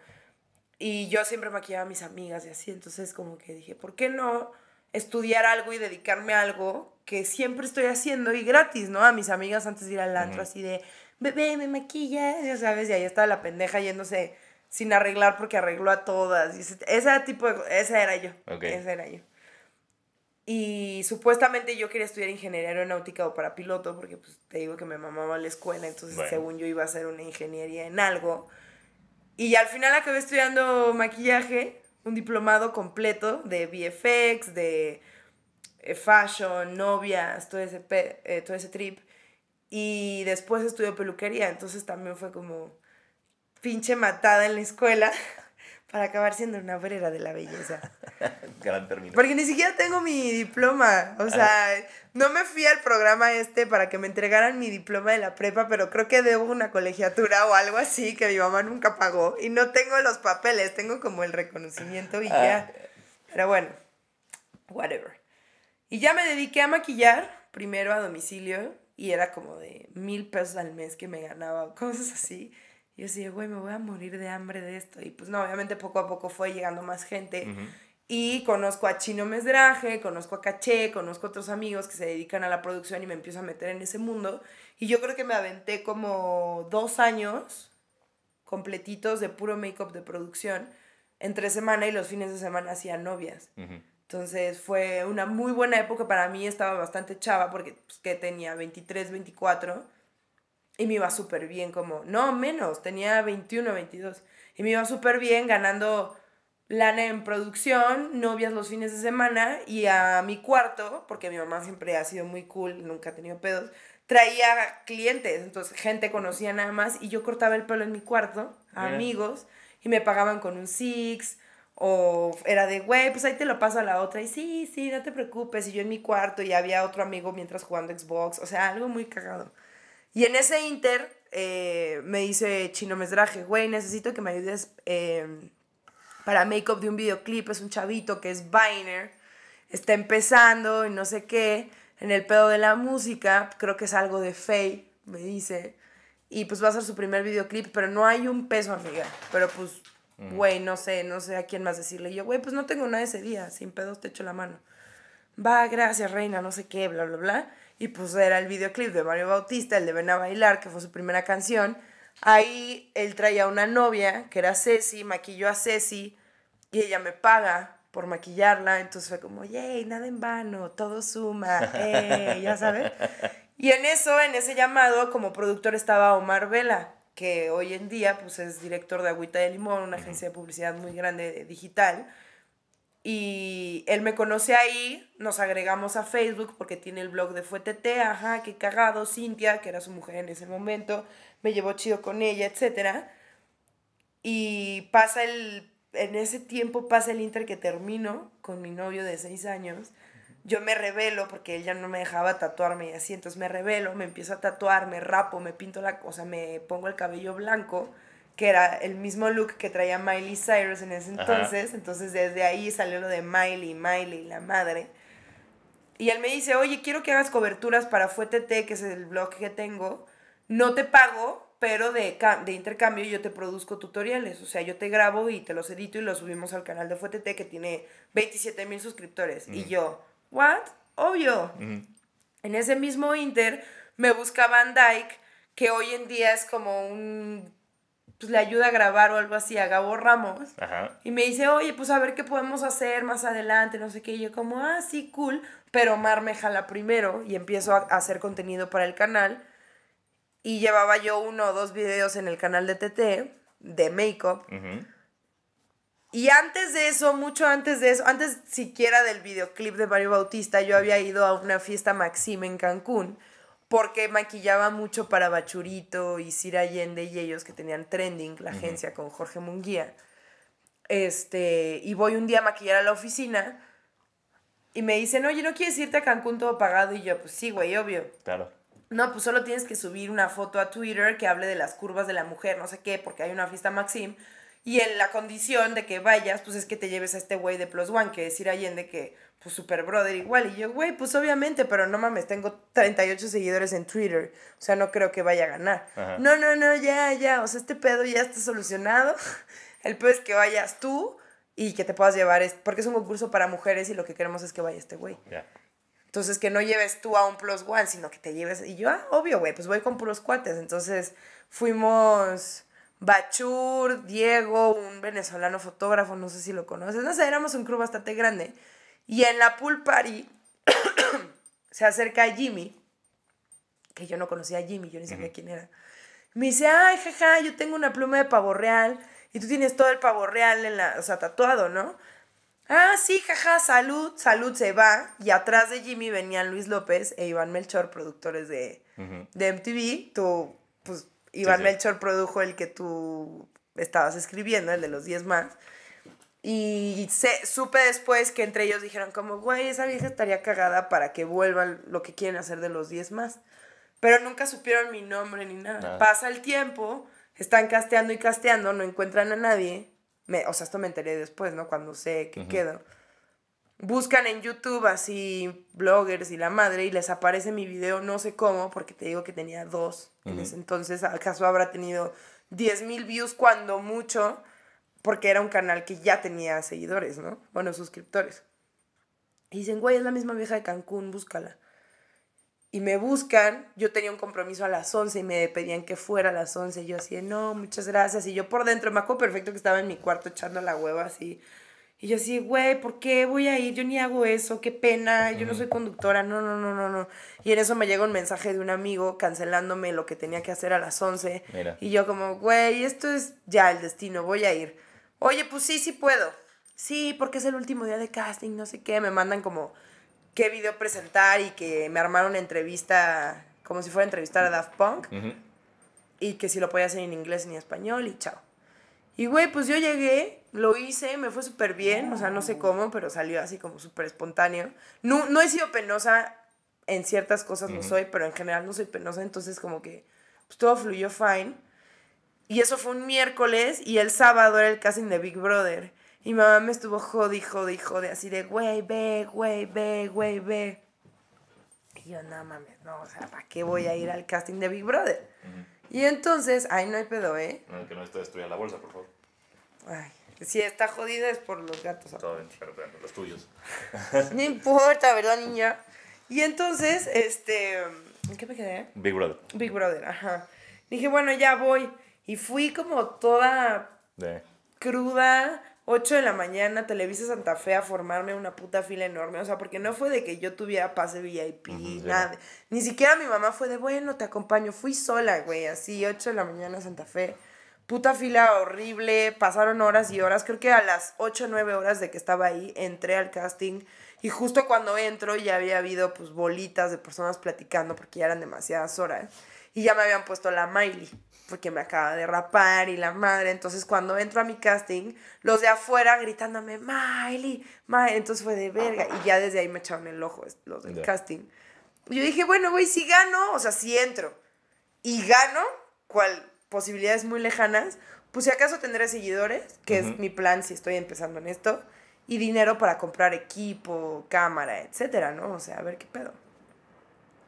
Y yo siempre maquillaba a mis amigas y así, entonces como que dije, ¿por qué no estudiar algo y dedicarme a algo que siempre estoy haciendo y gratis, ¿no? A mis amigas antes de ir al antro, así de, bebé, me maquilla ya sabes, y ahí estaba la pendeja yéndose sin arreglar porque arregló a todas. ese, tipo de, esa era yo. ese era yo. Y supuestamente yo quería estudiar ingeniería aeronáutica o para piloto, porque pues, te digo que me mamaba la escuela, entonces según yo iba a hacer una ingeniería en algo. Y al final acabé estudiando maquillaje, un diplomado completo de VFX, de eh, fashion, novias, todo ese, eh, todo ese trip. Y después estudió peluquería, entonces también fue como pinche matada en la escuela. para acabar siendo una obrera de la belleza. Gran término. Porque ni siquiera tengo mi diploma. O ah. sea, no me fui al programa este para que me entregaran mi diploma de la prepa, pero creo que debo una colegiatura o algo así que mi mamá nunca pagó. Y no tengo los papeles, tengo como el reconocimiento y ya. Ah. Pero bueno, whatever. Y ya me dediqué a maquillar, primero a domicilio, y era como de mil pesos al mes que me ganaba, cosas así yo decía, güey, me voy a morir de hambre de esto. Y pues no, obviamente poco a poco fue llegando más gente. Y conozco a Chino Mesdraje, conozco a Caché, conozco a otros amigos que se dedican a la producción y me empiezo a meter en ese mundo. Y yo creo que me aventé como dos años completitos de puro make-up de producción entre semana y los fines de semana hacía novias. Entonces fue una muy buena época para mí, estaba bastante chava porque pues, que tenía 23, 24 y me iba súper bien, como, no, menos, tenía 21, 22. Y me iba súper bien ganando lana en producción, novias los fines de semana y a mi cuarto, porque mi mamá siempre ha sido muy cool, nunca ha tenido pedos, traía clientes, entonces gente conocía nada más y yo cortaba el pelo en mi cuarto amigos y me pagaban con un six o era de, güey, pues ahí te lo paso a la otra y sí, sí, no te preocupes y yo en mi cuarto y había otro amigo mientras jugando Xbox, o sea, algo muy cagado. Y en ese inter eh, me dice Chino Mesdraje, güey, necesito que me ayudes eh, para make-up de un videoclip. Es un chavito que es Biner, está empezando y no sé qué. En el pedo de la música, creo que es algo de Faye, me dice. Y pues va a ser su primer videoclip, pero no hay un peso, amiga. Pero pues, güey, no sé, no sé a quién más decirle. Y yo, güey, pues no tengo nada ese día, sin pedos te echo la mano. Va, gracias, reina, no sé qué, bla, bla, bla y pues era el videoclip de Mario Bautista, el de Ven a Bailar, que fue su primera canción. Ahí él traía una novia, que era Ceci, maquilló a Ceci, y ella me paga por maquillarla, entonces fue como, yay, nada en vano, todo suma, eh, ya sabes. Y en eso, en ese llamado, como productor estaba Omar Vela, que hoy en día pues es director de Agüita de Limón, una agencia de publicidad muy grande eh, digital. Y él me conoce ahí, nos agregamos a Facebook porque tiene el blog de Fuetete, ajá, qué cagado, Cintia, que era su mujer en ese momento, me llevó chido con ella, etc. Y pasa el, en ese tiempo pasa el inter que termino con mi novio de seis años. Yo me revelo porque él ya no me dejaba tatuarme y así, entonces me revelo, me empiezo a tatuar, me rapo, me pinto la, o sea, me pongo el cabello blanco que era el mismo look que traía Miley Cyrus en ese entonces, entonces desde ahí salió lo de Miley, Miley, la madre. Y él me dice, oye, quiero que hagas coberturas para Fuetete, que es el blog que tengo. No te pago, pero de, de intercambio yo te produzco tutoriales. O sea, yo te grabo y te los edito y los subimos al canal de Fuetete, que tiene 27 mil suscriptores. Y yo, ¿what? Obvio. En ese mismo inter me buscaban Van Dyke, que hoy en día es como un pues le ayuda a grabar o algo así a Gabo Ramos. Y me dice, oye, pues a ver qué podemos hacer más adelante, no sé qué. Y yo como, ah, sí, cool. Pero Mar me jala primero y empiezo a hacer contenido para el canal. Y llevaba yo uno o dos videos en el canal de TT, de Makeup. up Y antes de eso, mucho antes de eso, antes siquiera del videoclip de Mario Bautista, yo había ido a una fiesta Maxime en Cancún porque maquillaba mucho para Bachurito y Sir Allende y ellos que tenían trending, la agencia con Jorge Munguía. Este, y voy un día a maquillar a la oficina y me dicen, oye, ¿no quieres irte a Cancún todo pagado? Y yo, pues sí, güey, obvio. Claro. No, pues solo tienes que subir una foto a Twitter que hable de las curvas de la mujer, no sé qué, porque hay una fiesta Maxim. Y en la condición de que vayas, pues es que te lleves a este güey de Plus One, que es ir Allende, que pues super brother igual. Y yo, güey, pues obviamente, pero no mames, tengo 38 seguidores en Twitter. O sea, no creo que vaya a ganar. No, no, no, ya, ya. O sea, este pedo ya está solucionado. El pedo es que vayas tú y que te puedas llevar, es, porque es un concurso para mujeres y lo que queremos es que vaya este güey. Entonces, que no lleves tú a un plus one, sino que te lleves. Y yo, ah, obvio, güey, pues voy con puros cuates. Entonces, fuimos. Bachur, Diego, un venezolano fotógrafo, no sé si lo conoces. No sé, éramos un club bastante grande. Y en la pool party se acerca a Jimmy, que yo no conocía a Jimmy, yo ni sabía quién era. Me dice, ay, jaja, yo tengo una pluma de pavo real y tú tienes todo el pavo real en la, o sea, tatuado, ¿no? Ah, sí, jaja, salud, salud se va. Y atrás de Jimmy venían Luis López e Iván Melchor, productores de, MTV. Tú, pues, Iván Melchor produjo el que tú estabas escribiendo, el de los 10 más. Y se, supe después que entre ellos dijeron como, güey, esa vieja estaría cagada para que vuelvan lo que quieren hacer de los 10 más. Pero nunca supieron mi nombre ni nada. Pasa el tiempo, están casteando y casteando, no encuentran a nadie. Me, o sea, esto me enteré después, ¿no? Cuando sé que quedo. Buscan en YouTube así bloggers y la madre y les aparece mi video, no sé cómo, porque te digo que tenía dos. En entonces, ¿acaso habrá tenido 10 mil views cuando mucho? porque era un canal que ya tenía seguidores, ¿no? Bueno, suscriptores. Y dicen, güey, es la misma vieja de Cancún, búscala. Y me buscan, yo tenía un compromiso a las 11 y me pedían que fuera a las 11. Y yo así, no, muchas gracias. Y yo por dentro, me acuerdo perfecto que estaba en mi cuarto echando la hueva así. Y yo así, güey, ¿por qué voy a ir? Yo ni hago eso, qué pena, yo no soy conductora, no, no, no, no, no. Y en eso me llega un mensaje de un amigo cancelándome lo que tenía que hacer a las 11. Y yo como, güey, esto es ya el destino, voy a ir. Oye, pues sí, sí puedo. Sí, porque es el último día de casting, no sé qué. Me mandan como qué video presentar y que me armaron una entrevista como si fuera a entrevistar a Daft Punk. Y que si lo podía hacer en inglés ni en español y chao. Y güey, pues yo llegué, lo hice, me fue súper bien, o sea, no sé cómo, pero salió así como súper espontáneo. No, no he sido penosa, en ciertas cosas no soy, pero en general no soy penosa, entonces como que pues, todo fluyó fine. Y eso fue un miércoles y el sábado era el casting de Big Brother. Y mamá me estuvo jodi, jodi, jode, así de, güey, ve, güey, ve, güey, ve. Y yo, no mames, no, o sea, ¿para qué voy a ir al casting de Big Brother? Y entonces, ay, no hay pedo, ¿eh? No, que no esté estudiando la bolsa, por favor. Ay, si está jodida es por los gatos. Todo bien, pero, pero los tuyos. no importa, ¿verdad, niña? Y entonces, este, ¿en qué me quedé? Big Brother. Big Brother, ajá. Dije, bueno, ya voy. Y fui como toda cruda, 8 de la mañana, Televisa Santa Fe a formarme una puta fila enorme. O sea, porque no fue de que yo tuviera pase VIP, nada. Ni siquiera mi mamá fue de, bueno, te acompaño. Fui sola, güey, así, 8 de la mañana Santa Fe. Puta fila horrible, pasaron horas y horas. Creo que a las 8 o 9 horas de que estaba ahí, entré al casting. Y justo cuando entro ya había habido pues bolitas de personas platicando porque ya eran demasiadas horas. Y ya me habían puesto la Miley porque me acaba de rapar y la madre. Entonces, cuando entro a mi casting, los de afuera gritándome, Miley, Miley. Entonces fue de verga. Y ya desde ahí me echaron el ojo los del casting. yo dije, bueno, güey, si gano, o sea, si entro y gano, cual posibilidades muy lejanas, pues si acaso tendré seguidores, que es mi plan si estoy empezando en esto, y dinero para comprar equipo, cámara, etcétera, ¿no? O sea, a ver qué pedo.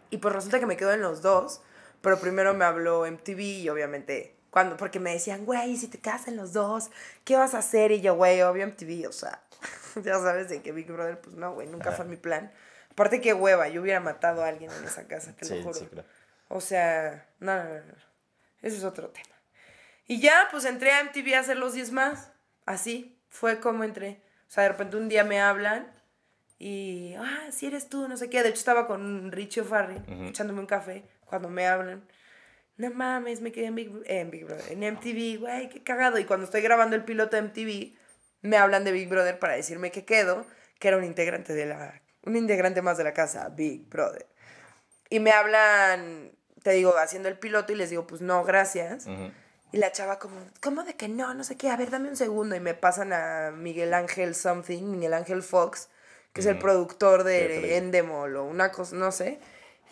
Y pues resulta que me quedo en los dos pero primero me habló MTV y obviamente cuando, porque me decían, güey, si te casan los dos, ¿qué vas a hacer? Y yo, güey, obvio MTV, o sea, ya sabes de que Big Brother, pues no, güey, nunca fue mi plan. Aparte, qué hueva, yo hubiera matado a alguien en esa casa, te lo juro. Sí, claro. O sea, no, no, no, no, ese es otro tema. Y ya, pues entré a MTV a hacer los 10 más, así, fue como entré. O sea, de repente un día me hablan y, ah, si eres tú, no sé qué. De hecho, estaba con Richie O'Farrell, echándome un café cuando me hablan. No mames, me quedé en Big, Brother, en MTV, güey, qué cagado. Y cuando estoy grabando el piloto de MTV, me hablan de Big Brother para decirme que quedo, que era un integrante de la, un integrante más de la casa, Big Brother. Y me hablan, te digo, haciendo el piloto y les digo, pues no, gracias. Y la chava como, ¿cómo de que no? No sé qué, a ver, dame un segundo. Y me pasan a Miguel Ángel Something, Miguel Ángel Fox, que es el productor de, de Endemol o una cosa, no sé.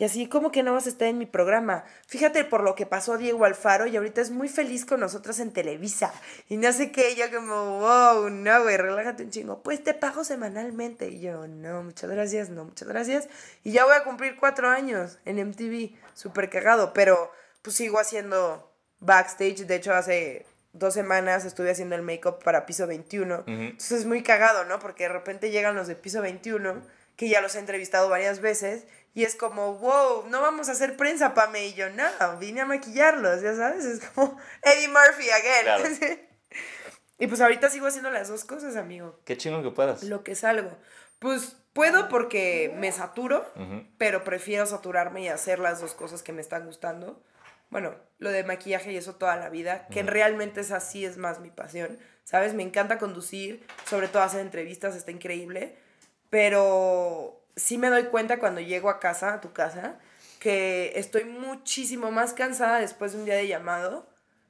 Y así, como que no vas a estar en mi programa? Fíjate por lo que pasó Diego Alfaro y ahorita es muy feliz con nosotros en Televisa. Y no sé qué, yo como, wow, no, güey, relájate un chingo. Pues te pago semanalmente. Y yo, no, muchas gracias, no, muchas gracias. Y ya voy a cumplir cuatro años en MTV, súper cagado, pero pues sigo haciendo backstage. De hecho, hace dos semanas estuve haciendo el make-up para piso 21. Entonces es muy cagado, ¿no? Porque de repente llegan los de piso 21, que ya los he entrevistado varias veces, y es como, wow, no vamos a hacer prensa, Pame. Y yo, no, vine a maquillarlos, ya sabes. Es como Eddie Murphy again. y pues ahorita sigo haciendo las dos cosas, amigo. Qué chingo que puedas. Lo que salgo. Pues puedo porque me saturo, pero prefiero saturarme y hacer las dos cosas que me están gustando. Bueno, lo de maquillaje y eso toda la vida, que realmente es así, es más mi pasión. ¿Sabes? Me encanta conducir, sobre todo hacer entrevistas, está increíble. Pero sí me doy cuenta cuando llego a casa, a tu casa, que estoy muchísimo más cansada después de un día de llamado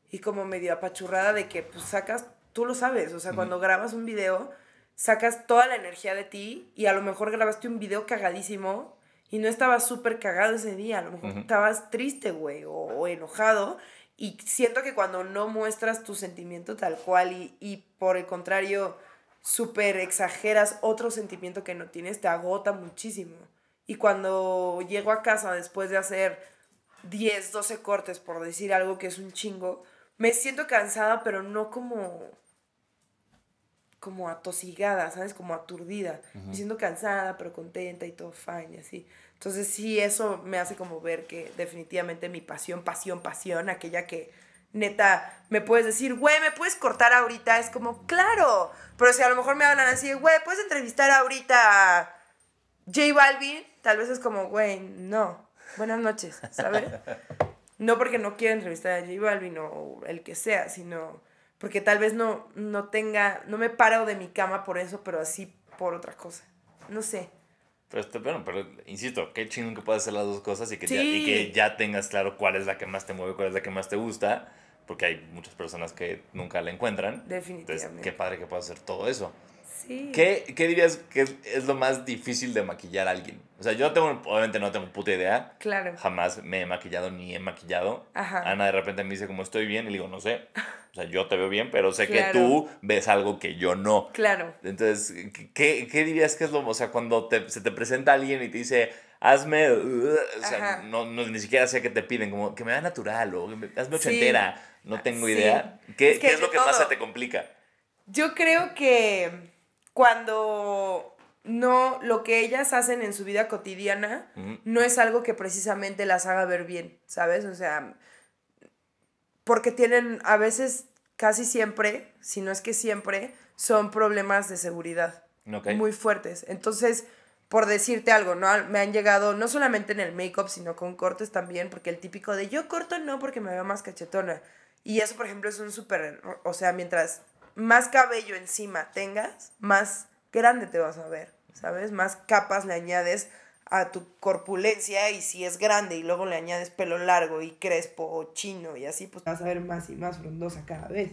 y como medio apachurrada de que pues sacas, tú lo sabes, o sea, cuando grabas un video, sacas toda la energía de ti y a lo mejor grabaste un video cagadísimo y no estabas súper cagado ese día, a lo mejor estabas triste, güey, o, enojado. Y siento que cuando no muestras tu sentimiento tal cual y por el contrario súper exageras otro sentimiento que no tienes, te agota muchísimo. Y cuando llego a casa después de hacer 10, 12 cortes, por decir algo que es un chingo, me siento cansada, pero no como como atosigada, ¿sabes? Como aturdida. Me siento cansada, pero contenta y todo fine y así. Entonces sí, eso me hace como ver que definitivamente mi pasión, pasión, pasión, aquella que neta, me puedes decir, güey, ¿me puedes cortar ahorita? Es como, claro. Pero si a lo mejor me hablan así, güey, ¿puedes entrevistar ahorita a J Balvin? Tal vez es como, güey, no. Buenas noches, ¿sabes? no porque no quiera entrevistar a J Balvin o el que sea, sino porque tal vez no, no tenga, no me paro de mi cama por eso, pero así por otra cosa. No sé. Pero, este, pero insisto, qué chingón que puedas hacer las dos cosas y que, y que ya tengas claro cuál es la que más te mueve, cuál es la que más te gusta porque hay muchas personas que nunca la encuentran. Definitivamente. qué padre que pueda hacer todo eso. Sí. ¿Qué, dirías que es, lo más difícil de maquillar a alguien? O sea, yo tengo, obviamente no tengo puta idea. Claro. Jamás me he maquillado ni he maquillado. Ajá. Ana de repente me dice como estoy bien y le digo, no sé. O sea, yo te veo bien, pero sé que tú ves algo que yo no. Claro. Entonces, ¿qué, dirías que es lo... O sea, cuando se te presenta alguien y te dice, hazme... Uh, o sea, ni siquiera sé qué te piden, como que me vea natural o hazme ochentera. Sí. No tengo idea. ¿Qué es, lo que pasa más te complica? Yo creo que cuando no lo que ellas hacen en su vida cotidiana no es algo que precisamente las haga ver bien, ¿sabes? O sea, porque tienen a veces casi siempre, si no es que siempre, son problemas de seguridad muy fuertes. Entonces, por decirte algo, ¿no? Me han llegado no solamente en el make-up, sino con cortes también, porque el típico de yo corto no porque me veo más cachetona. Y eso, por ejemplo, es un súper, o sea, mientras más cabello encima tengas, más grande te vas a ver, ¿sabes? Más capas le añades a tu corpulencia y si es grande y luego le añades pelo largo y crespo o chino y así, pues vas a ver más y más frondosa cada vez.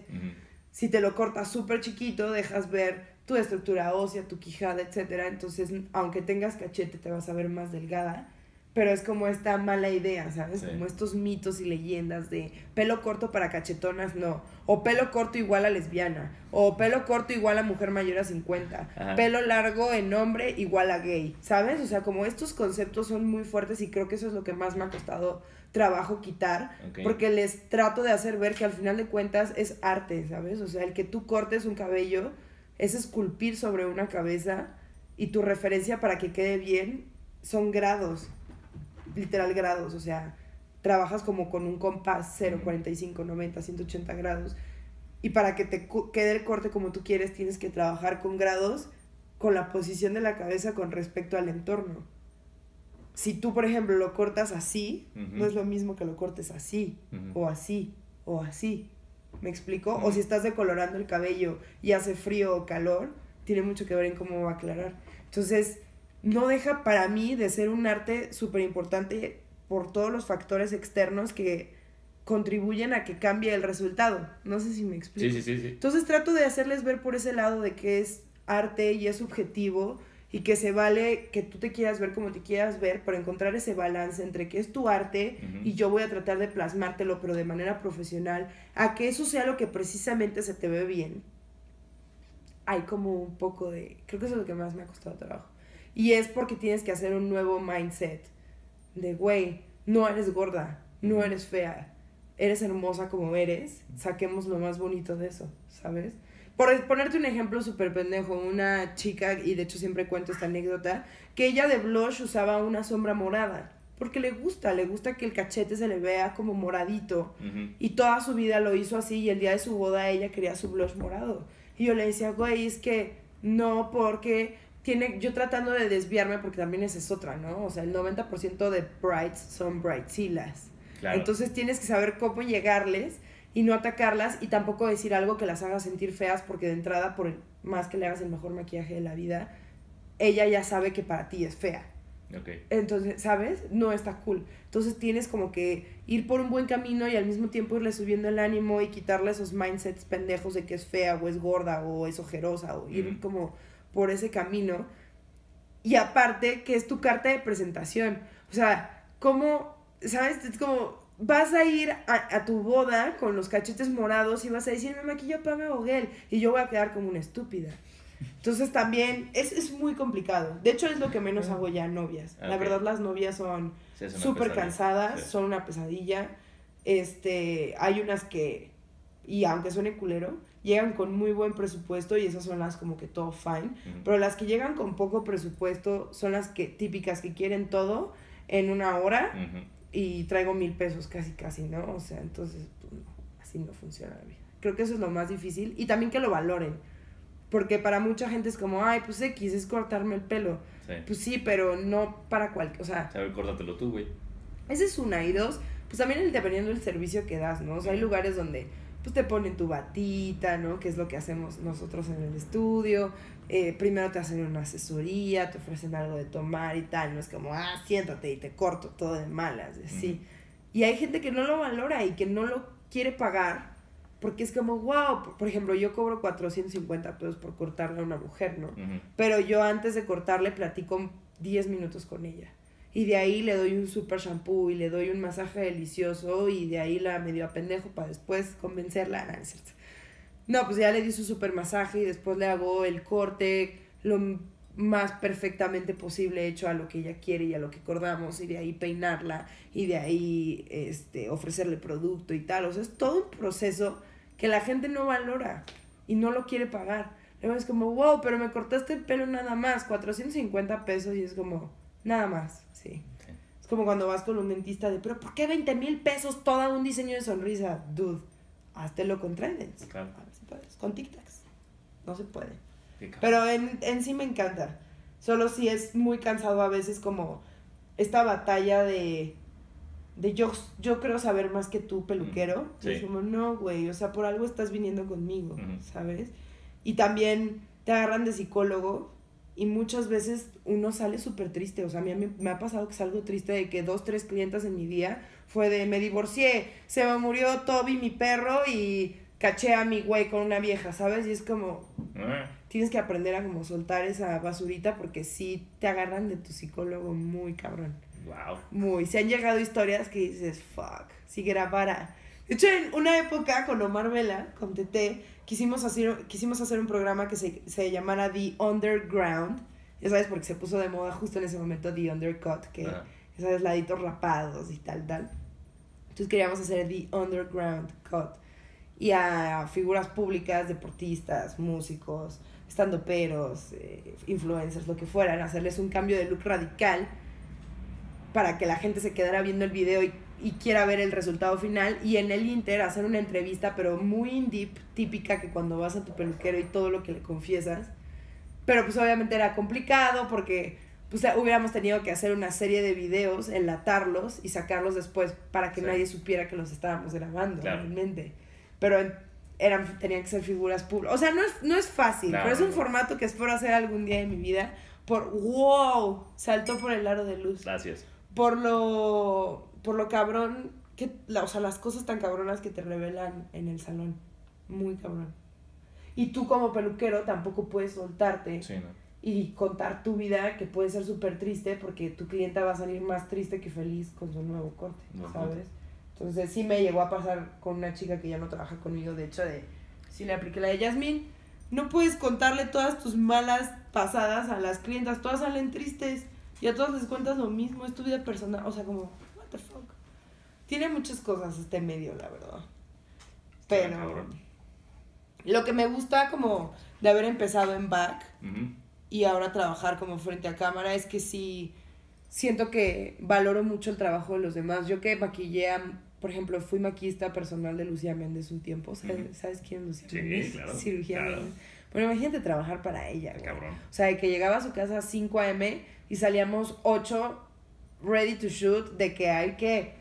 Si te lo cortas súper chiquito, dejas ver tu estructura ósea, tu quijada, etc. Entonces, aunque tengas cachete, te vas a ver más delgada pero es como esta mala idea, ¿sabes? Como estos mitos y leyendas de pelo corto para cachetonas, no. O pelo corto igual a lesbiana. O pelo corto igual a mujer mayor a 50. Pelo largo en hombre igual a gay, ¿sabes? O sea, como estos conceptos son muy fuertes y creo que eso es lo que más me ha costado trabajo quitar, porque les trato de hacer ver que al final de cuentas es arte, ¿sabes? O sea, el que tú cortes un cabello es esculpir sobre una cabeza y tu referencia para que quede bien son grados literal grados, o sea, trabajas como con un compás 0, 45, 90, 180 grados. Y para que te quede el corte como tú quieres, tienes que trabajar con grados, con la posición de la cabeza con respecto al entorno. Si tú, por ejemplo, lo cortas así, no es lo mismo que lo cortes así, o así, o así. ¿Me explico? O si estás decolorando el cabello y hace frío o calor, tiene mucho que ver en cómo va a aclarar. Entonces, no deja para mí de ser un arte súper importante por todos los factores externos que contribuyen a que cambie el resultado. No sé si me explico. Entonces trato de hacerles ver por ese lado de que es arte y es subjetivo y que se vale que tú te quieras ver como te quieras ver, pero encontrar ese balance entre que es tu arte y yo voy a tratar de plasmártelo, pero de manera profesional, a que eso sea lo que precisamente se te ve bien. Hay como un poco de... Creo que eso es lo que más me ha costado trabajo y es porque tienes que hacer un nuevo mindset de, güey, no eres gorda, no eres fea, eres hermosa como eres, saquemos lo más bonito de eso, ¿sabes? Por ponerte un ejemplo súper pendejo, una chica, y de hecho siempre cuento esta anécdota, que ella de blush usaba una sombra morada porque le gusta, le gusta que el cachete se le vea como moradito. Y toda su vida lo hizo así y el día de su boda ella quería su blush morado. Y yo le decía, güey, es que no porque tiene, yo tratando de desviarme porque también esa es otra, ¿no? O sea, el 90% de brides son bridesilas. Claro. Entonces tienes que saber cómo llegarles y no atacarlas y tampoco decir algo que las haga sentir feas porque de entrada, por más que le hagas el mejor maquillaje de la vida, ella ya sabe que para ti es fea. Okay. Entonces, ¿sabes? No está cool. Entonces tienes como que ir por un buen camino y al mismo tiempo irle subiendo el ánimo y quitarle esos mindsets pendejos de que es fea o es gorda o es ojerosa o ir como por ese camino. Y aparte, que es tu carta de presentación. O sea, ¿cómo, sabes? Es como, vas a ir a, tu boda con los cachetes morados y vas a decir, me maquillo Pame Boguel. Y yo voy a quedar como una estúpida. Entonces también es, es, muy complicado. De hecho es lo que menos hago ya novias. La verdad las novias son súper cansadas, son una pesadilla. Este, hay unas que, y aunque suene culero, llegan con muy buen presupuesto y esas son las como que todo fine, pero las que llegan con poco presupuesto son las que típicas que quieren todo en una hora y traigo mil pesos casi casi, ¿no? O sea, entonces pues, así no funciona la vida. Creo que eso es lo más difícil y también que lo valoren. Porque para mucha gente es como, ay, pues X es cortarme el pelo. Pues sí, pero no para cualquier. O sea. A ver, córtatelo tú, güey. ese es una. Y dos, pues también dependiendo del servicio que das, ¿no? O sea, hay lugares donde pues te ponen tu batita, ¿no? Que es lo que hacemos nosotros en el estudio. Eh, primero te hacen una asesoría, te ofrecen algo de tomar y tal. No es como, ah, siéntate y te corto todo de malas, sí. Y hay gente que no lo valora y que no lo quiere pagar porque es como, wow, por ejemplo, yo cobro 450 pesos por cortarle a una mujer, ¿no? Pero yo antes de cortarle platico 10 minutos con ella y de ahí le doy un super shampoo y le doy un masaje delicioso y de ahí la medio pendejo para después convencerla. No, no, pues ya le di su super masaje y después le hago el corte lo más perfectamente posible hecho a lo que ella quiere y a lo que acordamos y de ahí peinarla y de ahí este, ofrecerle producto y tal. O sea, es todo un proceso que la gente no valora y no lo quiere pagar. Luego es como, wow, pero me cortaste el pelo nada más, 450 pesos y es como, nada más Sí. Es como cuando vas con un dentista de, pero ¿por qué 20 mil pesos todo un diseño de sonrisa? Dude, lo con Tridents. A ver si puedes. Con Tic Tacs. No se puede. Pero en, sí me encanta. Solo si es muy cansado a veces como esta batalla de de yo, yo creo saber más que tú, peluquero. no, güey, o sea, por algo estás viniendo conmigo, ¿sabes? Y también te agarran de psicólogo y muchas veces uno sale súper triste. O sea, a mí me ha pasado que salgo triste de que dos, tres clientes en mi día fue de me divorcié, se me murió Toby, mi perro, y caché a mi güey con una vieja, ¿sabes? Y es como, eh. tienes que aprender a como soltar esa basurita porque sí te agarran de tu psicólogo muy cabrón. Wow. Muy. Se han llegado historias que dices, fuck, si grabara de hecho, en una época con Omar Vela, con TT, quisimos hacer, quisimos hacer un programa que se, se llamara The Underground. Ya sabes, porque se puso de moda justo en ese momento The Undercut, que ah. sabes, laditos rapados y tal, tal. Entonces queríamos hacer The Underground Cut. Y a figuras públicas, deportistas, músicos, estando peros, eh, influencers, lo que fueran, hacerles un cambio de look radical para que la gente se quedara viendo el video y y quiera ver el resultado final y en el Inter hacer una entrevista pero muy deep, típica que cuando vas a tu peluquero y todo lo que le confiesas. Pero pues obviamente era complicado porque pues hubiéramos tenido que hacer una serie de videos, enlatarlos y sacarlos después para que nadie supiera que los estábamos grabando realmente. Pero eran, tenían que ser figuras públicas. O sea, no es, no es fácil, pero es un formato que espero hacer algún día de mi vida por wow, saltó por el aro de luz. Gracias. Por lo por lo cabrón, que, la, o sea, las cosas tan cabronas que te revelan en el salón. Muy cabrón. Y tú como peluquero tampoco puedes soltarte y contar tu vida, que puede ser súper triste, porque tu clienta va a salir más triste que feliz con su nuevo corte, ¿sabes? Entonces sí me llegó a pasar con una chica que ya no trabaja conmigo, de hecho, de si le apliqué la de Yasmín. No puedes contarle todas tus malas pasadas a las clientas, todas salen tristes y a todas les cuentas lo mismo, es tu vida personal, o sea, como fuck? Tiene muchas cosas este medio, la verdad. Pero lo que me gusta como de haber empezado en back y ahora trabajar como frente a cámara es que sí siento que valoro mucho el trabajo de los demás. Yo que maquillé por ejemplo, fui maquista personal de Lucía Méndez un tiempo. ¿Sabes, quién es Lucía sí, Méndez? Claro, Cirugía claro. Méndez. imagínate trabajar para ella. Cabrón. O sea, que llegaba a su casa a 5 a.m. y salíamos 8 ready to shoot, de que hay que...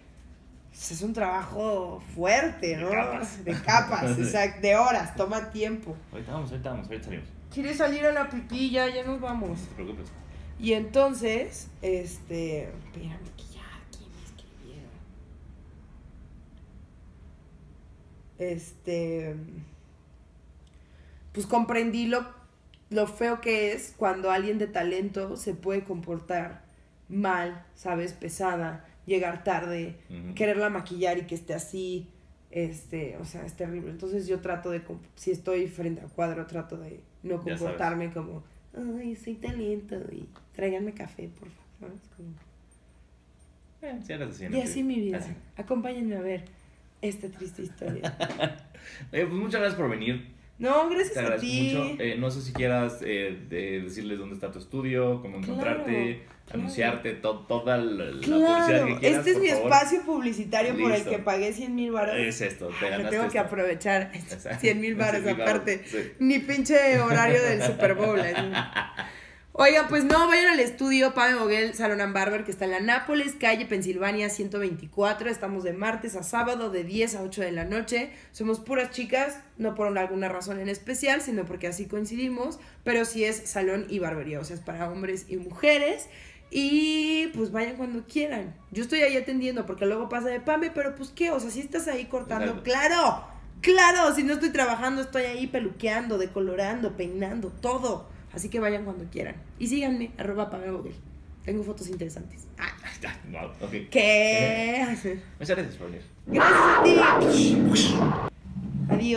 Pues, es un trabajo fuerte, ¿no? De capas. De de horas, toma tiempo. Ahorita vamos, ahorita vamos, ahorita salimos. Quieres salir a la pipí, ya, nos vamos. No te preocupes. Y entonces, este. Espérame que ya aquí me Este. Pues comprendí lo, lo feo que es cuando alguien de talento se puede comportar mal, ¿sabes? Pesada, llegar tarde, quererla maquillar y que esté así, este, o sea, es terrible. Entonces yo trato de, si estoy frente al cuadro, trato de no comportarme como, ay, soy talento y tráiganme café, por favor. Como... Eh, y así mi vida. Acompáñenme a ver esta triste historia. pues muchas gracias por venir. No, gracias a ti. Mucho. Eh, no sé si quieras eh, decirles dónde está tu estudio, cómo encontrarte anunciarte toda la publicidad que quieras. Este es mi espacio publicitario por el que pagué 100 mil baros. Es esto, te ah, tengo que aprovechar. 100 mil baros aparte. Ni pinche horario del Super Bowl. Oiga, pues no, vayan al estudio Pablo Moguel Salón and Barber, que está en la Nápoles, calle Pensilvania 124. Estamos de martes a sábado, de 10 a 8 de la noche. Somos puras chicas, no por alguna razón en especial, sino porque así coincidimos. Pero sí es salón y barbería, o sea, es para hombres y mujeres. Y pues vayan cuando quieran. Yo estoy ahí atendiendo porque luego pasa de Pame, pero pues qué, o sea, si estás ahí cortando, claro, claro, si no estoy trabajando, estoy ahí peluqueando, decolorando, peinando, todo. Así que vayan cuando quieran. Y síganme, arroba Pame Tengo fotos interesantes. Ah. ¿Qué? Muchas gracias Adiós.